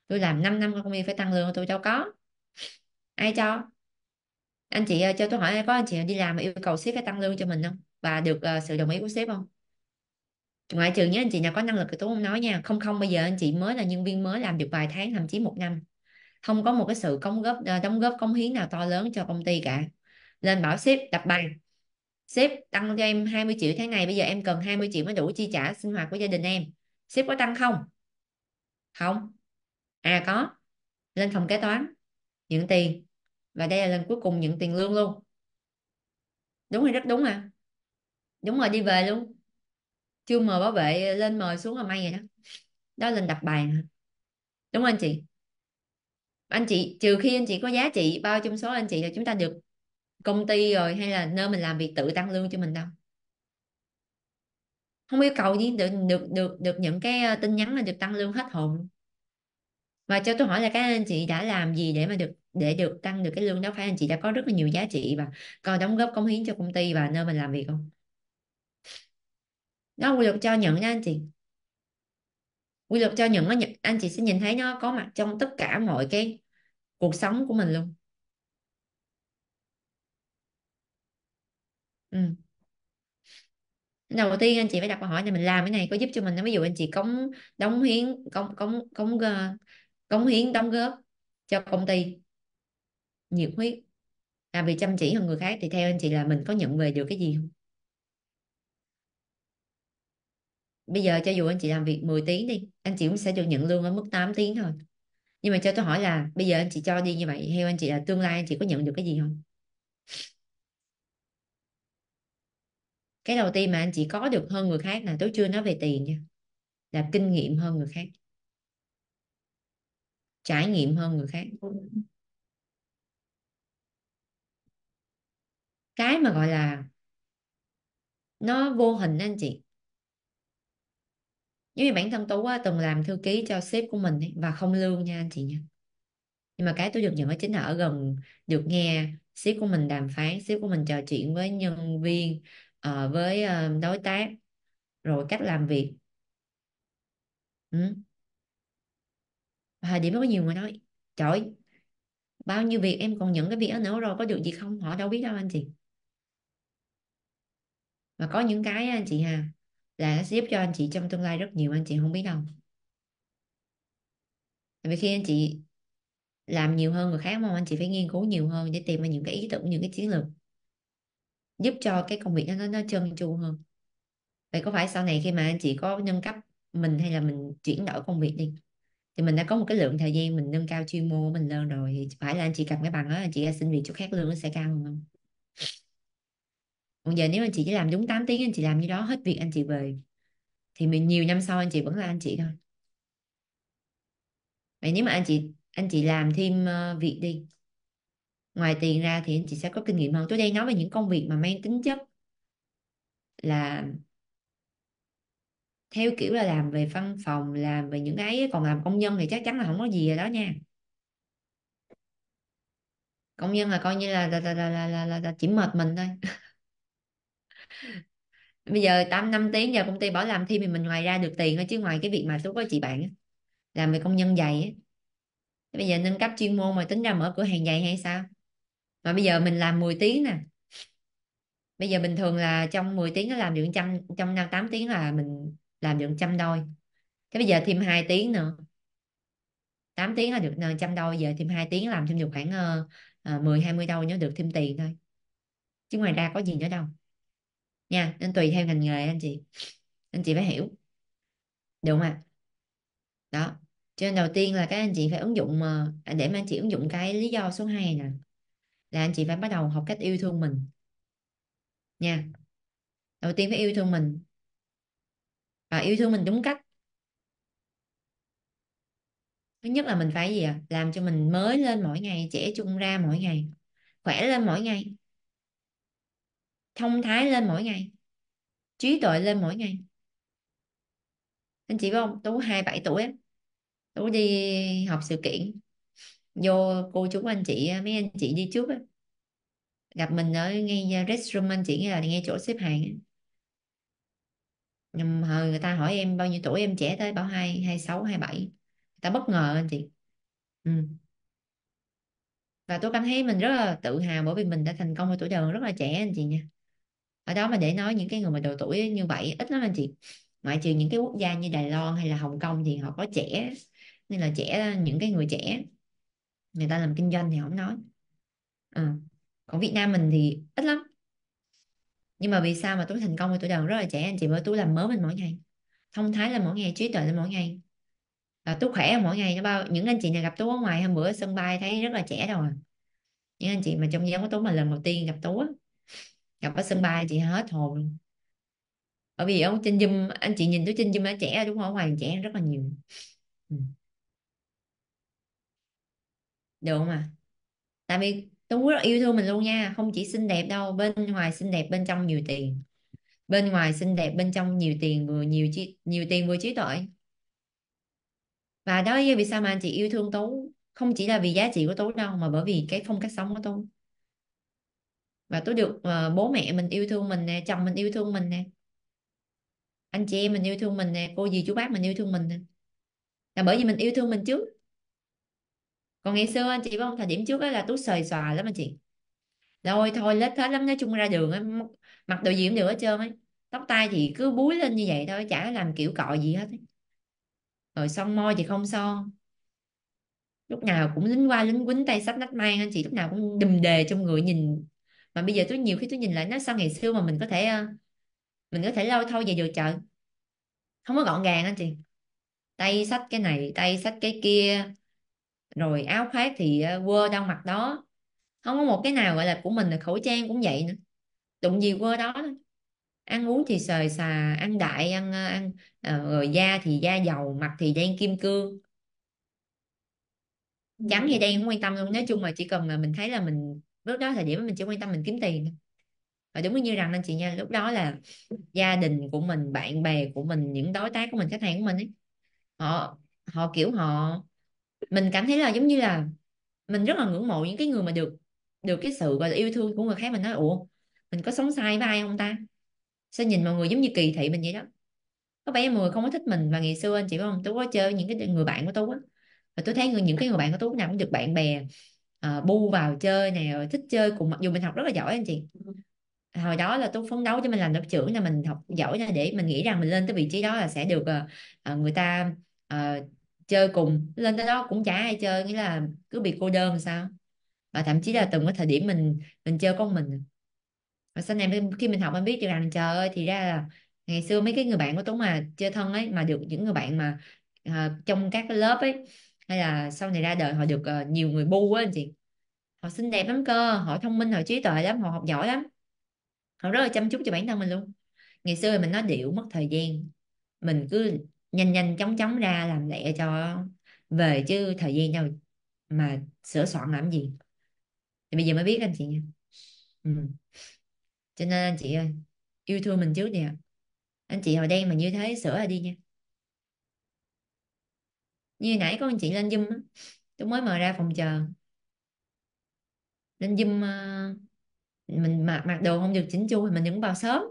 tôi làm 5 năm công ty phải tăng lương tôi đâu có ai cho anh chị ờ, cho tôi hỏi có anh chị đi làm mà yêu cầu sếp phải tăng lương cho mình không và được uh, sự đồng ý của sếp không ngoại trừ nhớ anh chị nào có năng lực thì tôi không nói nha không không bây giờ anh chị mới là nhân viên mới làm được vài tháng thậm chí một năm không có một cái sự ờ, đóng góp đóng góp công hiến nào to lớn cho công ty cả lên bảo sếp đập bàn sếp tăng cho em 20 triệu tháng này bây giờ em cần 20 triệu mới đủ chi trả sinh hoạt của gia đình em sếp có tăng không không à có lên phòng kế toán nhận tiền và đây là lần cuối cùng nhận tiền lương luôn đúng hay rất đúng à đúng rồi đi về luôn chưa mời bảo vệ lên mời xuống là may rồi đó đó lên đập bài hả? đúng không anh chị anh chị trừ khi anh chị có giá trị bao trong số anh chị là chúng ta được công ty rồi hay là nơi mình làm việc tự tăng lương cho mình đâu không yêu cầu gì được được được được những cái ờ, tin nhắn là được tăng lương hết hồn và cho tôi hỏi là các anh chị đã làm gì để mà được để được tăng được cái lương đó phải anh chị đã có rất là nhiều giá trị và có đóng góp cống hiến cho công ty và nơi mình làm việc không đó quy luật cho nhận đó anh chị quy luật cho nhận nó anh chị sẽ nhìn thấy nó có mặt trong tất cả mọi cái cuộc sống của mình luôn ừ. đầu tiên anh chị phải đặt câu hỏi là mình làm cái này có giúp cho mình ví dụ anh chị cống đóng hiến cống cống cống ờ, cống hiến đóng góp cho công ty nhiệt huyết à vì chăm chỉ hơn người khác thì theo anh chị là mình có nhận về được cái gì không bây giờ cho dù anh chị làm việc 10 tiếng đi anh chị cũng sẽ được nhận lương ở mức 8 tiếng thôi nhưng mà cho tôi hỏi là bây giờ anh chị cho đi như vậy theo anh chị là tương lai anh chị có nhận được cái gì không cái đầu tiên mà anh chị có được hơn người khác là tôi chưa nói về tiền nha là kinh nghiệm hơn người khác trải nghiệm hơn người khác cái mà gọi là nó vô hình anh chị giống như bản thân tú á, từng làm thư ký cho sếp của mình ấy, và không lương nha anh chị nha nhưng mà cái tôi được nhận đó chính là ở gần được nghe sếp của mình đàm phán sếp của mình trò chuyện với nhân viên uh, với uh, đối tác rồi cách làm việc ừ. thời điểm đó có nhiều người nói trời bao nhiêu việc em còn nhận cái việc đó nữa rồi có được gì không họ đâu biết đâu anh chị mà có những cái anh chị hà là nó sẽ giúp cho anh chị trong tương lai rất nhiều anh chị không biết đâu vì khi anh chị làm nhiều hơn người khác mà anh chị phải nghiên cứu nhiều hơn để tìm ra những cái ý tưởng những cái chiến lược giúp cho cái công việc đó, nó nó trơn tru hơn vậy có phải sau này khi mà anh chị có nâng cấp mình hay là mình chuyển đổi công việc đi thì mình đã có một cái lượng thời gian mình nâng cao chuyên môn của mình lên rồi thì phải là anh chị cầm cái bằng đó anh chị ra xin việc chỗ khác lương nó sẽ cao hơn không còn giờ nếu anh chị chỉ làm đúng 8 tiếng anh chị làm như đó hết việc anh chị về thì mình nhiều năm sau anh chị vẫn là anh chị thôi vậy nếu mà anh chị anh chị làm thêm uh, việc đi ngoài tiền ra thì anh chị sẽ có kinh nghiệm hơn tôi đây nói về những công việc mà mang tính chất là theo kiểu là làm về văn phòng làm về những cái còn làm công nhân thì chắc chắn là không có gì ở đó nha công nhân là coi như là là là là, là, là, là chỉ mệt mình thôi bây giờ 8 năm tiếng giờ công ty bỏ làm thêm thì mình ngoài ra được tiền thôi chứ ngoài cái việc mà tôi có chị bạn làm về công nhân giày bây giờ nâng cấp chuyên môn mà tính ra mở cửa hàng giày hay sao mà bây giờ mình làm 10 tiếng nè bây giờ bình thường là trong 10 tiếng nó làm được trăm trong năm tám tiếng là mình làm được trăm đôi thế bây giờ thêm 2 tiếng nữa 8 tiếng là được ờ, trăm đôi giờ thêm 2 tiếng làm thêm được khoảng uh, 10 20 đôi nó được thêm tiền thôi chứ ngoài ra có gì nữa đâu nha nên tùy theo ngành nghề anh chị anh chị phải hiểu được không ạ đó cho nên đầu tiên là các anh chị phải ứng dụng ờ, để mà anh chị ứng dụng cái lý do số 2 nè là anh chị phải bắt đầu học cách yêu thương mình nha đầu tiên phải yêu thương mình và yêu thương mình đúng cách thứ nhất là mình phải gì à làm cho mình mới lên mỗi ngày trẻ trung ra mỗi ngày khỏe lên mỗi ngày thông thái lên mỗi ngày trí tuệ lên mỗi ngày anh chị biết không tú 27 tuổi tú đi học sự kiện vô cô chú anh chị à, mấy anh chị đi trước ấy. gặp mình ở ngay à, restroom anh chị nghe là ngay chỗ xếp hàng nhầm hồi người ta hỏi em bao nhiêu tuổi em trẻ tới bảo hai hai sáu hai bảy người ta bất ngờ anh chị ừ. và tôi cảm thấy mình rất là tự hào bởi vì mình đã thành công ở tuổi đời rất là trẻ anh chị nha ở đó mà để nói những cái người mà độ tuổi như vậy ít lắm anh chị ngoại trừ những cái quốc gia như Đài Loan hay là Hồng Kông thì họ có trẻ nên là trẻ những cái người trẻ người ta làm kinh doanh thì không nói à. còn Việt Nam mình thì ít lắm nhưng mà vì sao mà tôi thành công thì tôi còn rất là trẻ anh chị bởi tôi làm mới mình mỗi ngày thông thái là mỗi ngày trí tuệ là mỗi ngày là tôi khỏe mỗi ngày nó bao những anh chị nào gặp tôi ở ngoài hôm bữa sân bay thấy rất là trẻ rồi những anh chị mà trong nhóm của tôi mà lần đầu tiên gặp tôi, gặp ở sân bay chị hết hồn luôn bởi vì ông trên dung anh chị nhìn tôi trên dung nó trẻ đúng không ở ngoài trẻ rất là nhiều ừ được không à? tại vì tôi rất yêu thương mình luôn nha không chỉ xinh đẹp đâu bên ngoài xinh đẹp bên trong nhiều tiền bên ngoài xinh đẹp bên trong nhiều tiền vừa nhiều chi nhiều tiền vừa trí tuệ và đó là vì sao mà anh chị yêu thương tú không chỉ là vì giá trị của tú đâu mà bởi vì cái phong cách sống của tú và tú được uh, bố mẹ mình yêu thương mình nè chồng mình yêu thương mình nè anh chị em mình yêu thương mình nè cô dì chú bác mình yêu thương mình nè là bởi vì mình yêu thương mình trước còn ngày xưa anh chị biết không thời điểm trước ấy là tú xời xòa lắm anh chị rồi thôi lết hết lắm nói chung ra đường ấy, mặc đồ gì cũng được hết trơn ấy tóc tai thì cứ búi lên như vậy thôi chả làm kiểu cọ gì hết ấy. rồi son môi thì không son lúc nào cũng lính qua lính quýnh tay sách nách mang anh chị lúc nào cũng đùm đề trong người nhìn mà bây giờ tôi nhiều khi tôi nhìn lại nó sao ngày xưa mà mình có thể ờ, mình có thể lâu thôi về giờ chợ không có gọn gàng anh chị tay sách cái này tay sách cái kia rồi áo khoác thì ờ, quơ đâu mặt đó không có một cái nào gọi là của mình là khẩu trang cũng vậy nữa đụng gì quơ đó ăn uống thì sời xà ăn đại ăn ờ, ăn ờ, rồi da thì da dầu mặt thì đen kim cương trắng hay đen không quan tâm luôn nói chung mà chỉ cần là mình thấy là mình lúc đó thời điểm mình chỉ quan tâm mình kiếm tiền và đúng như rằng anh chị nha lúc đó là gia đình của mình bạn bè của mình những đối tác của mình khách hàng của mình ấy họ họ kiểu họ mình cảm thấy là giống như là mình rất là ngưỡng mộ những cái người mà được được cái sự và là yêu thương của người khác mình nói ủa mình có sống sai với ai không ta sao nhìn mọi người giống như kỳ thị mình vậy đó có vẻ mọi người không có thích mình và ngày xưa anh chị biết không tôi có chơi những cái người bạn của tôi á và tôi thấy những cái người bạn của tôi nào cũng được bạn bè uh, bu vào chơi nè thích chơi cùng mặc dù mình học rất là giỏi anh chị hồi đó là tôi phấn đấu cho mình làm lớp trưởng là mình học giỏi là để mình nghĩ rằng mình lên tới vị trí đó là sẽ được uh, người ta uh, chơi cùng lên tới đó cũng chả ai chơi nghĩa là cứ bị cô đơn sao và thậm chí là từng cái thời điểm mình mình chơi con mình và sau này khi mình học em biết rằng trời ơi thì ra là ngày xưa mấy cái người bạn của Tuấn mà chơi thân ấy mà được những người bạn mà uh, trong các cái lớp ấy hay là sau này ra đời họ được uh, nhiều người bu á anh chị họ xinh đẹp lắm cơ họ thông minh họ trí tuệ lắm họ học giỏi lắm họ rất là chăm chút cho bản thân mình luôn ngày xưa mình nói điệu mất thời gian mình cứ nhanh nhanh chóng chóng ra làm lẹ cho về chứ thời gian nào mà sửa soạn làm gì thì bây giờ mới biết anh chị nha ừ. cho nên anh chị ơi yêu thương mình trước nè anh chị hồi đây mà như thế sửa đi nha như nãy có anh chị lên zoom tôi mới mời ra phòng chờ lên zoom ờ, mình mặc mặc đồ không được chỉnh chu thì mình đừng vào sớm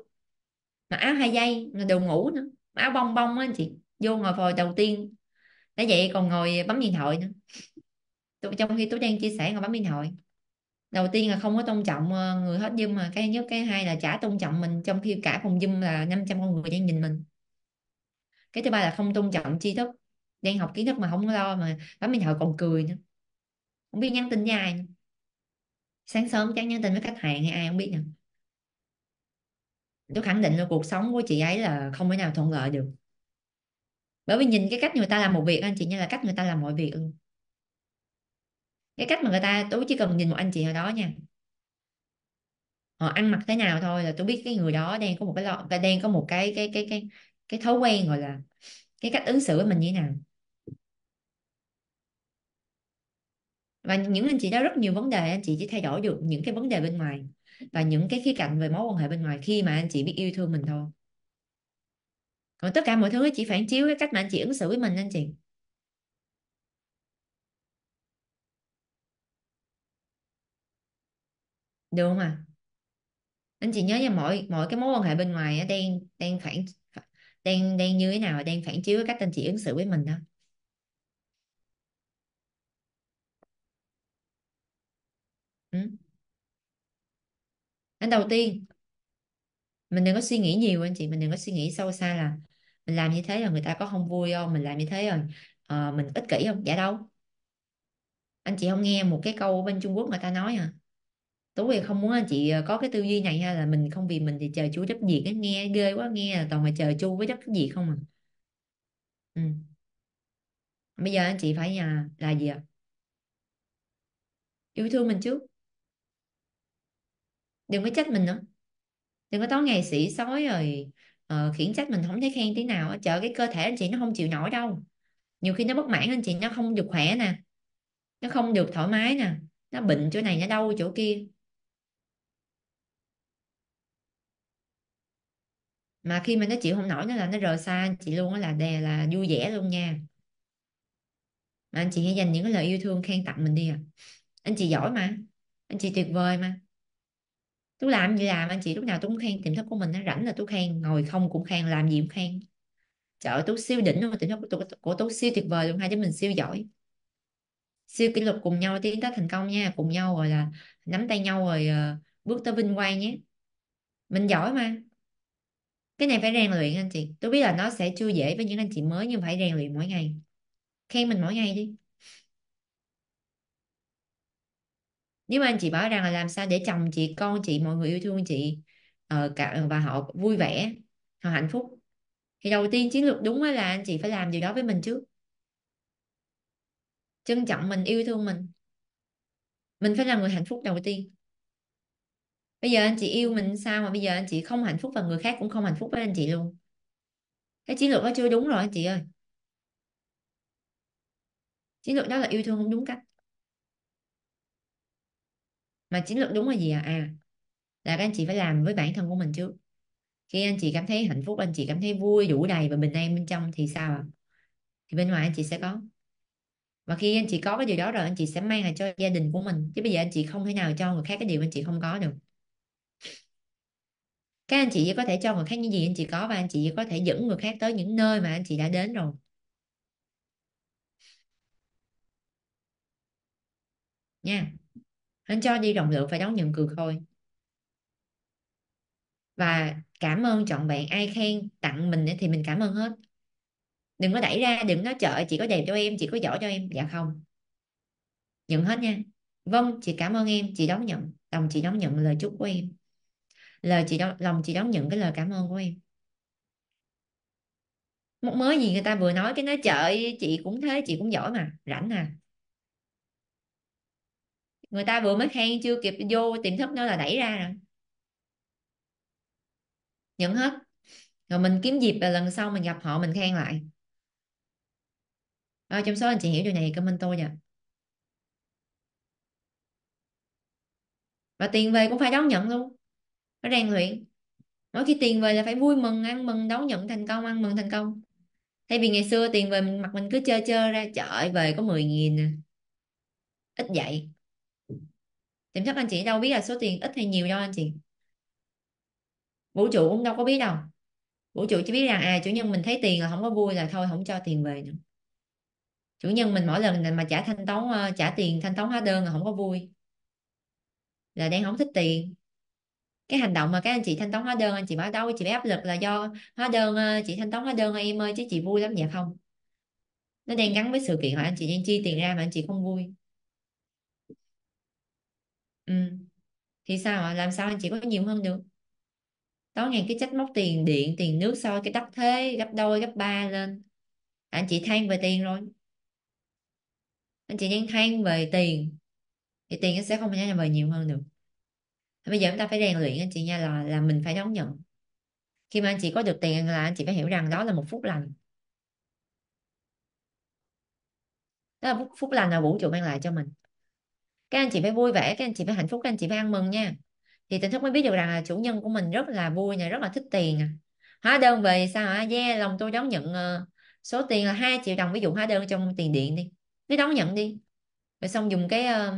mặc áo hai dây đồ ngủ nữa áo bông bông á anh chị vô ngồi hồi đầu tiên đã vậy còn ngồi bấm điện thoại nữa tôi trong khi tôi đang chia sẻ ngồi bấm điện thoại đầu tiên là không có tôn trọng ờ, người hết zoom mà cái nhất cái hai là chả tôn trọng mình trong khi cả phòng zoom là 500 con người đang nhìn mình cái thứ ba là không tôn trọng tri thức đang học kiến thức mà không có lo mà bấm điện thoại còn cười nữa không biết nhắn tin với ai nữa. sáng sớm chắc nhắn tin với khách hàng hay ai không biết nữa tôi khẳng định là cuộc sống của chị ấy là không thể nào thuận lợi được bởi vì nhìn cái cách người ta làm một việc anh chị như là cách người ta làm mọi việc luôn ừ. cái cách mà người ta tôi chỉ cần nhìn một anh chị nào đó nha họ ăn mặc thế nào thôi là tôi biết cái người đó đang có một cái lọ đang có một cái cái cái cái cái thói quen gọi là cái cách ứng xử của mình như thế nào và những anh chị đó rất nhiều vấn đề anh chị chỉ thay đổi được những cái vấn đề bên ngoài và những cái khía cạnh về mối quan hệ bên ngoài khi mà anh chị biết yêu thương mình thôi còn tất cả mọi thứ chỉ phản chiếu cái cách mà anh chị ứng xử với mình anh chị được không à anh chị nhớ là mọi mọi cái mối quan hệ bên ngoài đang đang phản đang đang như thế nào đang phản chiếu cái cách anh chị ứng xử với mình đó ừ. anh đầu tiên mình đừng có suy nghĩ nhiều anh chị mình đừng có suy nghĩ sâu xa là mình làm như thế là người ta có không vui không mình làm như thế rồi à, mình ích kỷ không dạ đâu anh chị không nghe một cái câu ở bên Trung Quốc người ta nói à Tú thì không muốn anh chị ờ, có cái tư duy này hay là mình không vì mình thì chờ Chúa giúp việc á nghe ghê quá nghe là toàn là chờ Chúa với giúp cái gì không à ừ. bây giờ anh chị phải là, là gì à yêu thương mình trước đừng có trách mình nữa đừng có tối ngày sỉ sói rồi uh, khiển trách mình không thấy khen tí nào chờ cái cơ thể anh chị nó không chịu nổi đâu nhiều khi nó bất mãn anh chị nó không được khỏe nè nó không được thoải mái nè nó bệnh chỗ này nó đau chỗ kia mà khi mà nó chịu không nổi nó là nó rời xa anh chị luôn đó là đè là vui vẻ luôn nha mà anh chị hãy dành những cái lời yêu thương khen tặng mình đi à anh chị giỏi mà anh chị tuyệt vời mà tôi làm gì làm anh chị lúc nào tôi cũng khen tiềm thức của mình nó rảnh là tôi khen ngồi không cũng khen làm gì cũng khen trời tôi siêu đỉnh luôn tiềm thức của tôi, của tôi siêu tuyệt vời luôn hai đứa mình siêu giỏi siêu kỷ lục cùng nhau tiến tới thành công nha cùng nhau rồi là nắm tay nhau rồi uh, bước tới vinh quang nhé mình giỏi mà cái này phải rèn luyện anh chị tôi biết là nó sẽ chưa dễ với những anh chị mới nhưng phải rèn luyện mỗi ngày khen mình mỗi ngày đi nếu mà anh chị bảo rằng là làm sao để chồng chị con chị mọi người yêu thương chị uh, cả, và họ vui vẻ họ hạnh phúc thì đầu tiên chiến lược đúng là anh chị phải làm điều đó với mình trước trân trọng mình yêu thương mình mình phải là người hạnh phúc đầu tiên bây giờ anh chị yêu mình sao mà bây giờ anh chị không hạnh phúc và người khác cũng không hạnh phúc với anh chị luôn cái chiến lược đó chưa đúng rồi anh chị ơi chiến lược đó là yêu thương không đúng cách mà chiến lược đúng là gì à à là các anh chị phải làm với bản thân của mình trước khi anh chị cảm thấy hạnh phúc anh chị cảm thấy vui đủ đầy và bình an bên trong thì sao à? thì bên ngoài anh chị sẽ có và khi anh chị có cái điều đó rồi anh chị sẽ mang lại cho gia đình của mình chứ bây giờ anh chị không thể nào cho người khác cái điều anh chị không có được các anh chị chỉ có thể cho người khác những gì anh chị có và anh chị chỉ có thể dẫn người khác tới những nơi mà anh chị đã đến rồi nha yeah hắn cho đi rộng lượng và đón nhận cười thôi và cảm ơn chọn bạn ai khen tặng mình thì mình cảm ơn hết đừng có đẩy ra đừng nói chợ chị có đẹp cho em chị có giỏi cho em dạ không nhận hết nha vâng chị cảm ơn em chị đón nhận lòng chị đón nhận lời chúc của em lời chị đón, lòng chị đón nhận cái lời cảm ơn của em mới gì người ta vừa nói cái nói chợ chị cũng thế chị cũng giỏi mà rảnh à người ta vừa mới khen chưa kịp vô tiềm thức nó là đẩy ra rồi nhận hết rồi mình kiếm dịp là lần sau mình gặp họ mình khen lại à, trong số anh chị hiểu điều này comment tôi nha và tiền về cũng phải đón nhận luôn nó rèn luyện mỗi khi tiền về là phải vui mừng ăn mừng đón nhận thành công ăn mừng thành công thay vì ngày xưa tiền về mặt mình cứ chơi chơi ra trời về có 10 nghìn nè à. ít vậy tiềm thức anh chị đâu biết là số tiền ít hay nhiều đâu anh chị vũ trụ cũng đâu có biết đâu vũ trụ chỉ biết rằng à chủ nhân mình thấy tiền là không có vui là thôi không cho tiền về nữa chủ nhân mình mỗi lần mà trả thanh toán ờ, trả tiền thanh toán hóa đơn là không có vui là đang không thích tiền cái hành động mà các anh chị thanh toán hóa đơn anh chị bảo đâu chị bị áp lực là do hóa đơn ờ, chị thanh toán hóa đơn em ơi chứ chị vui lắm dạ không nó đang gắn với sự kiện là anh chị đang chi tiền ra mà anh chị không vui ừ. thì sao ạ làm sao anh chị có nhiều hơn được tối ngày cái trách móc tiền điện tiền nước soi cái đắt thế gấp đôi gấp ba lên anh chị than về tiền rồi anh chị đang than về tiền thì tiền nó sẽ không thể về nhiều hơn được bây giờ chúng ta phải rèn luyện anh chị nha là là mình phải đón nhận khi mà anh chị có được tiền là anh chị phải hiểu rằng đó là một phút lành đó là phút, phút lành là vũ trụ mang lại cho mình các anh chị phải vui vẻ các anh chị phải hạnh phúc các anh chị phải ăn mừng nha thì tỉnh thức mới biết được rằng là chủ nhân của mình rất là vui nè rất là thích tiền à. hóa đơn về sao hả yeah lòng tôi đón nhận ờ, số tiền là 2 triệu đồng ví dụ hóa đơn trong tiền điện đi cứ đón nhận đi rồi xong dùng cái ờ,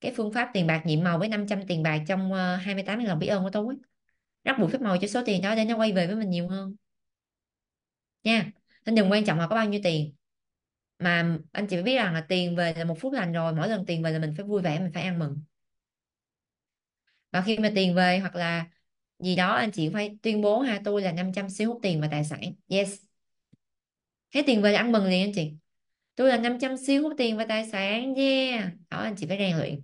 cái phương pháp tiền bạc nhiệm màu với 500 tiền bạc trong uh, ờ, 28 lần biết ơn của tôi rắc bụi phép màu cho số tiền đó để nó quay về với mình nhiều hơn nha nên đừng quan trọng là có bao nhiêu tiền mà anh chị phải biết rằng là tiền về là một phút lành rồi mỗi lần tiền về là mình phải vui vẻ mình phải ăn mừng và khi mà tiền về hoặc là gì đó anh chị phải tuyên bố ha tôi là 500 siêu hút tiền và tài sản yes thế tiền về là ăn mừng liền anh chị tôi là 500 siêu hút tiền và tài sản yeah đó anh chị phải rèn luyện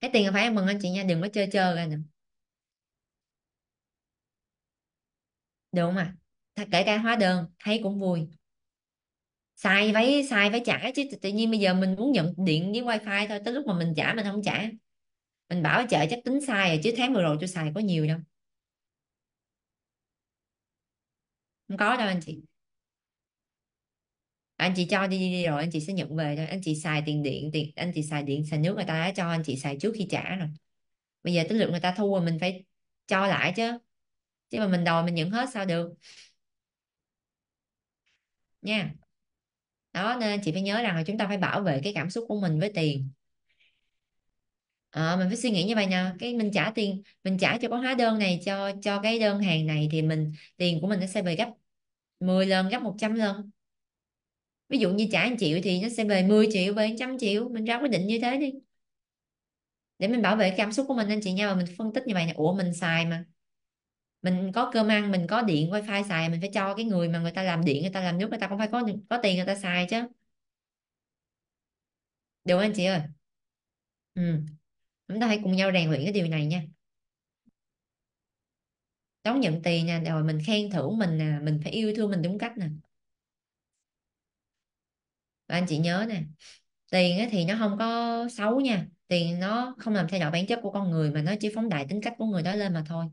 cái tiền là phải ăn mừng anh chị nha đừng có chơi chơi ra nè đúng không ạ kể cả hóa đơn thấy cũng vui sai phải sai phải trả chứ tự nhiên bây giờ mình muốn nhận điện với wifi thôi tới lúc mà mình trả mình không trả mình bảo chợ chắc tính sai rồi chứ tháng vừa rồi tôi xài có nhiều đâu không có đâu anh chị anh chị cho đi, đi, đi rồi anh chị sẽ nhận về thôi anh chị xài tiền điện tiền anh chị xài điện xài nước người ta đã cho anh chị xài trước khi trả rồi bây giờ tới lượng người ta thu rồi mình phải cho lại chứ chứ mà mình đòi mình nhận hết sao được nha đó nên chị phải nhớ rằng là chúng ta phải bảo vệ cái cảm xúc của mình với tiền à, mình phải suy nghĩ như vậy nè cái mình trả tiền mình trả cho cái hóa đơn này cho cho cái đơn hàng này thì mình tiền của mình nó sẽ về gấp 10 lần gấp 100 lần ví dụ như trả 1 triệu thì nó sẽ về 10 triệu về 100 triệu mình ra quyết định như thế đi để mình bảo vệ cảm xúc của mình anh chị nha và mình phân tích như vậy nè ủa mình xài mà mình có cơm ăn mình có điện wifi xài mình phải cho cái người mà người ta làm điện người ta làm nước người ta cũng phải có có tiền người ta xài chứ được anh chị ơi ừ. chúng ta hãy cùng nhau rèn luyện cái điều này nha đón nhận tiền nha rồi mình khen thưởng mình nè mình phải yêu thương mình đúng cách nè và anh chị nhớ nè tiền thì nó không có xấu nha tiền nó không làm thay đổi bản chất của con người mà nó chỉ phóng đại tính cách của người đó lên mà thôi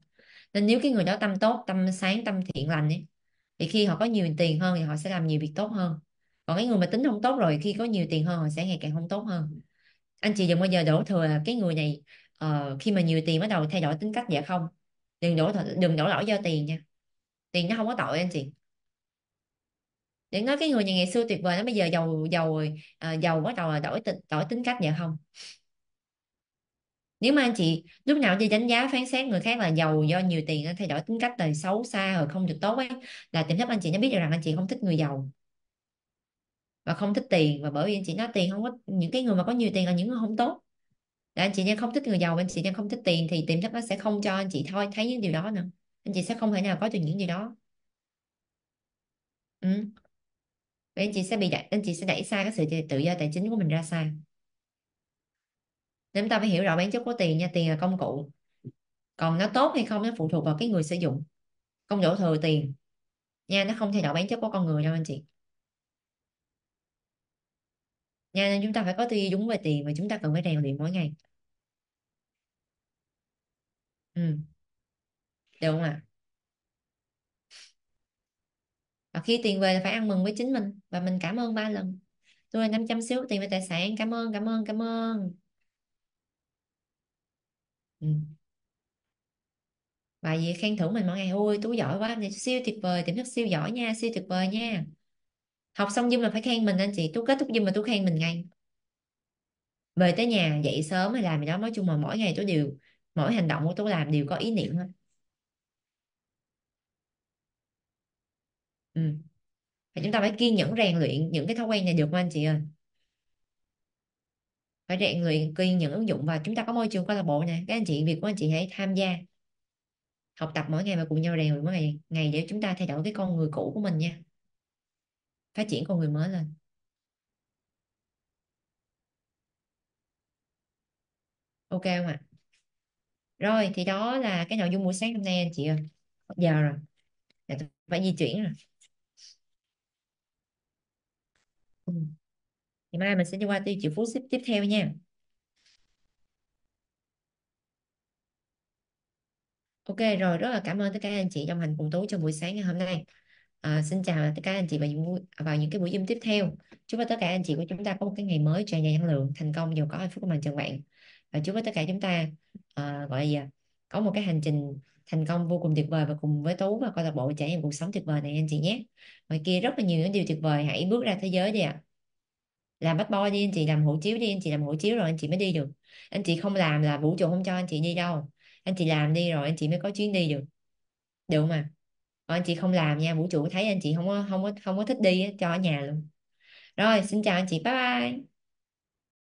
nên nếu cái người đó tâm tốt tâm sáng tâm thiện lành ấy, thì khi họ có nhiều tiền hơn thì họ sẽ làm nhiều việc tốt hơn còn cái người mà tính không tốt rồi khi có nhiều tiền hơn họ sẽ ngày càng không tốt hơn anh chị đừng bao giờ đổ thừa cái người này uh, khi mà nhiều tiền bắt đầu thay đổi tính cách dạ không đừng đổ đừng đổ lỗi do tiền nha tiền nó không có tội anh chị để nói cái người nhà ngày xưa tuyệt vời nó bây giờ giàu giàu rồi ờ, giàu bắt đầu là đổi đổi tính cách dạ không nếu mà anh chị lúc nào chị đánh giá phán xét người khác là giàu do nhiều tiền thay đổi tính cách đời xấu xa rồi không được tốt ấy là tiềm thức anh chị nó biết được rằng anh chị không thích người giàu và không thích tiền và bởi vì anh chị nói tiền không có những cái người mà có nhiều tiền là những người không tốt là anh chị đang không thích người giàu anh chị đang không thích tiền thì tiềm thức nó sẽ không cho anh chị thôi thấy những điều đó nữa anh chị sẽ không thể nào có được những điều đó ừ. Vậy anh chị sẽ bị đẩy, anh chị sẽ đẩy xa cái sự tự do tài chính của mình ra xa nên chúng ta phải hiểu rõ bản chất của tiền nha tiền là công cụ còn nó tốt hay không nó phụ thuộc vào cái người sử dụng không đổ thừa tiền nha nó không thay đổi bản chất của con người đâu anh chị nha nên chúng ta phải có tư duy đúng về tiền và chúng ta cần phải rèn luyện mỗi ngày ừ được không ạ à? và khi tiền về là phải ăn mừng với chính mình và mình cảm ơn ba lần tôi là trăm xíu tiền về tài sản cảm ơn cảm ơn cảm ơn ừ. bà gì khen thưởng mình mỗi ngày ôi tôi giỏi quá này siêu tuyệt vời tiềm thức siêu giỏi nha siêu tuyệt vời nha học xong Dung là phải khen mình anh chị tôi kết thúc Dung mà tôi khen mình ngay về tới nhà dậy sớm hay làm gì đó nói chung mà mỗi ngày tôi đều mỗi hành động của tôi làm đều có ý niệm hết ừ. Và chúng ta phải kiên nhẫn rèn luyện những cái thói quen này được không anh chị ơi phải rèn luyện kiên những ứng dụng và chúng ta có môi trường câu lạc bộ nè các anh chị việc của anh chị hãy tham gia học tập mỗi ngày và cùng nhau rèn luyện mỗi ngày ngày để chúng ta thay đổi cái con người cũ của mình nha phát triển con người mới lên ok không ạ rồi thì đó là cái nội dung buổi sáng hôm nay anh chị ơi giờ rồi Để phải di chuyển rồi ừ thì mai mình sẽ đi qua tiêu chỉ phú xếp tiếp theo nha ok rồi rất là cảm ơn tất cả anh chị đồng hành cùng tú trong buổi sáng ngày hôm nay à, xin chào tất cả anh chị vào những vào những cái buổi zoom tiếp theo chúc tất cả anh chị của chúng ta có một cái ngày mới tràn đầy năng lượng thành công giàu có hạnh phúc của mình chẳng bạn và chúc tất cả chúng ta à, gọi là gì có một cái hành trình thành công vô cùng tuyệt vời và cùng với Tú và câu lạc bộ trải nghiệm cuộc sống tuyệt vời này anh chị nhé. Ngoài kia rất là nhiều những điều tuyệt vời, hãy bước ra thế giới đi ạ. À làm bắt bo đi anh chị làm hộ chiếu đi anh chị làm hộ chiếu rồi anh chị mới đi được anh chị không làm là vũ trụ không cho anh chị đi đâu anh chị làm đi rồi anh chị mới có chuyến đi được được mà còn anh chị không làm nha vũ trụ thấy anh chị không có không có không có thích đi cho ở nhà luôn rồi xin chào anh chị bye bye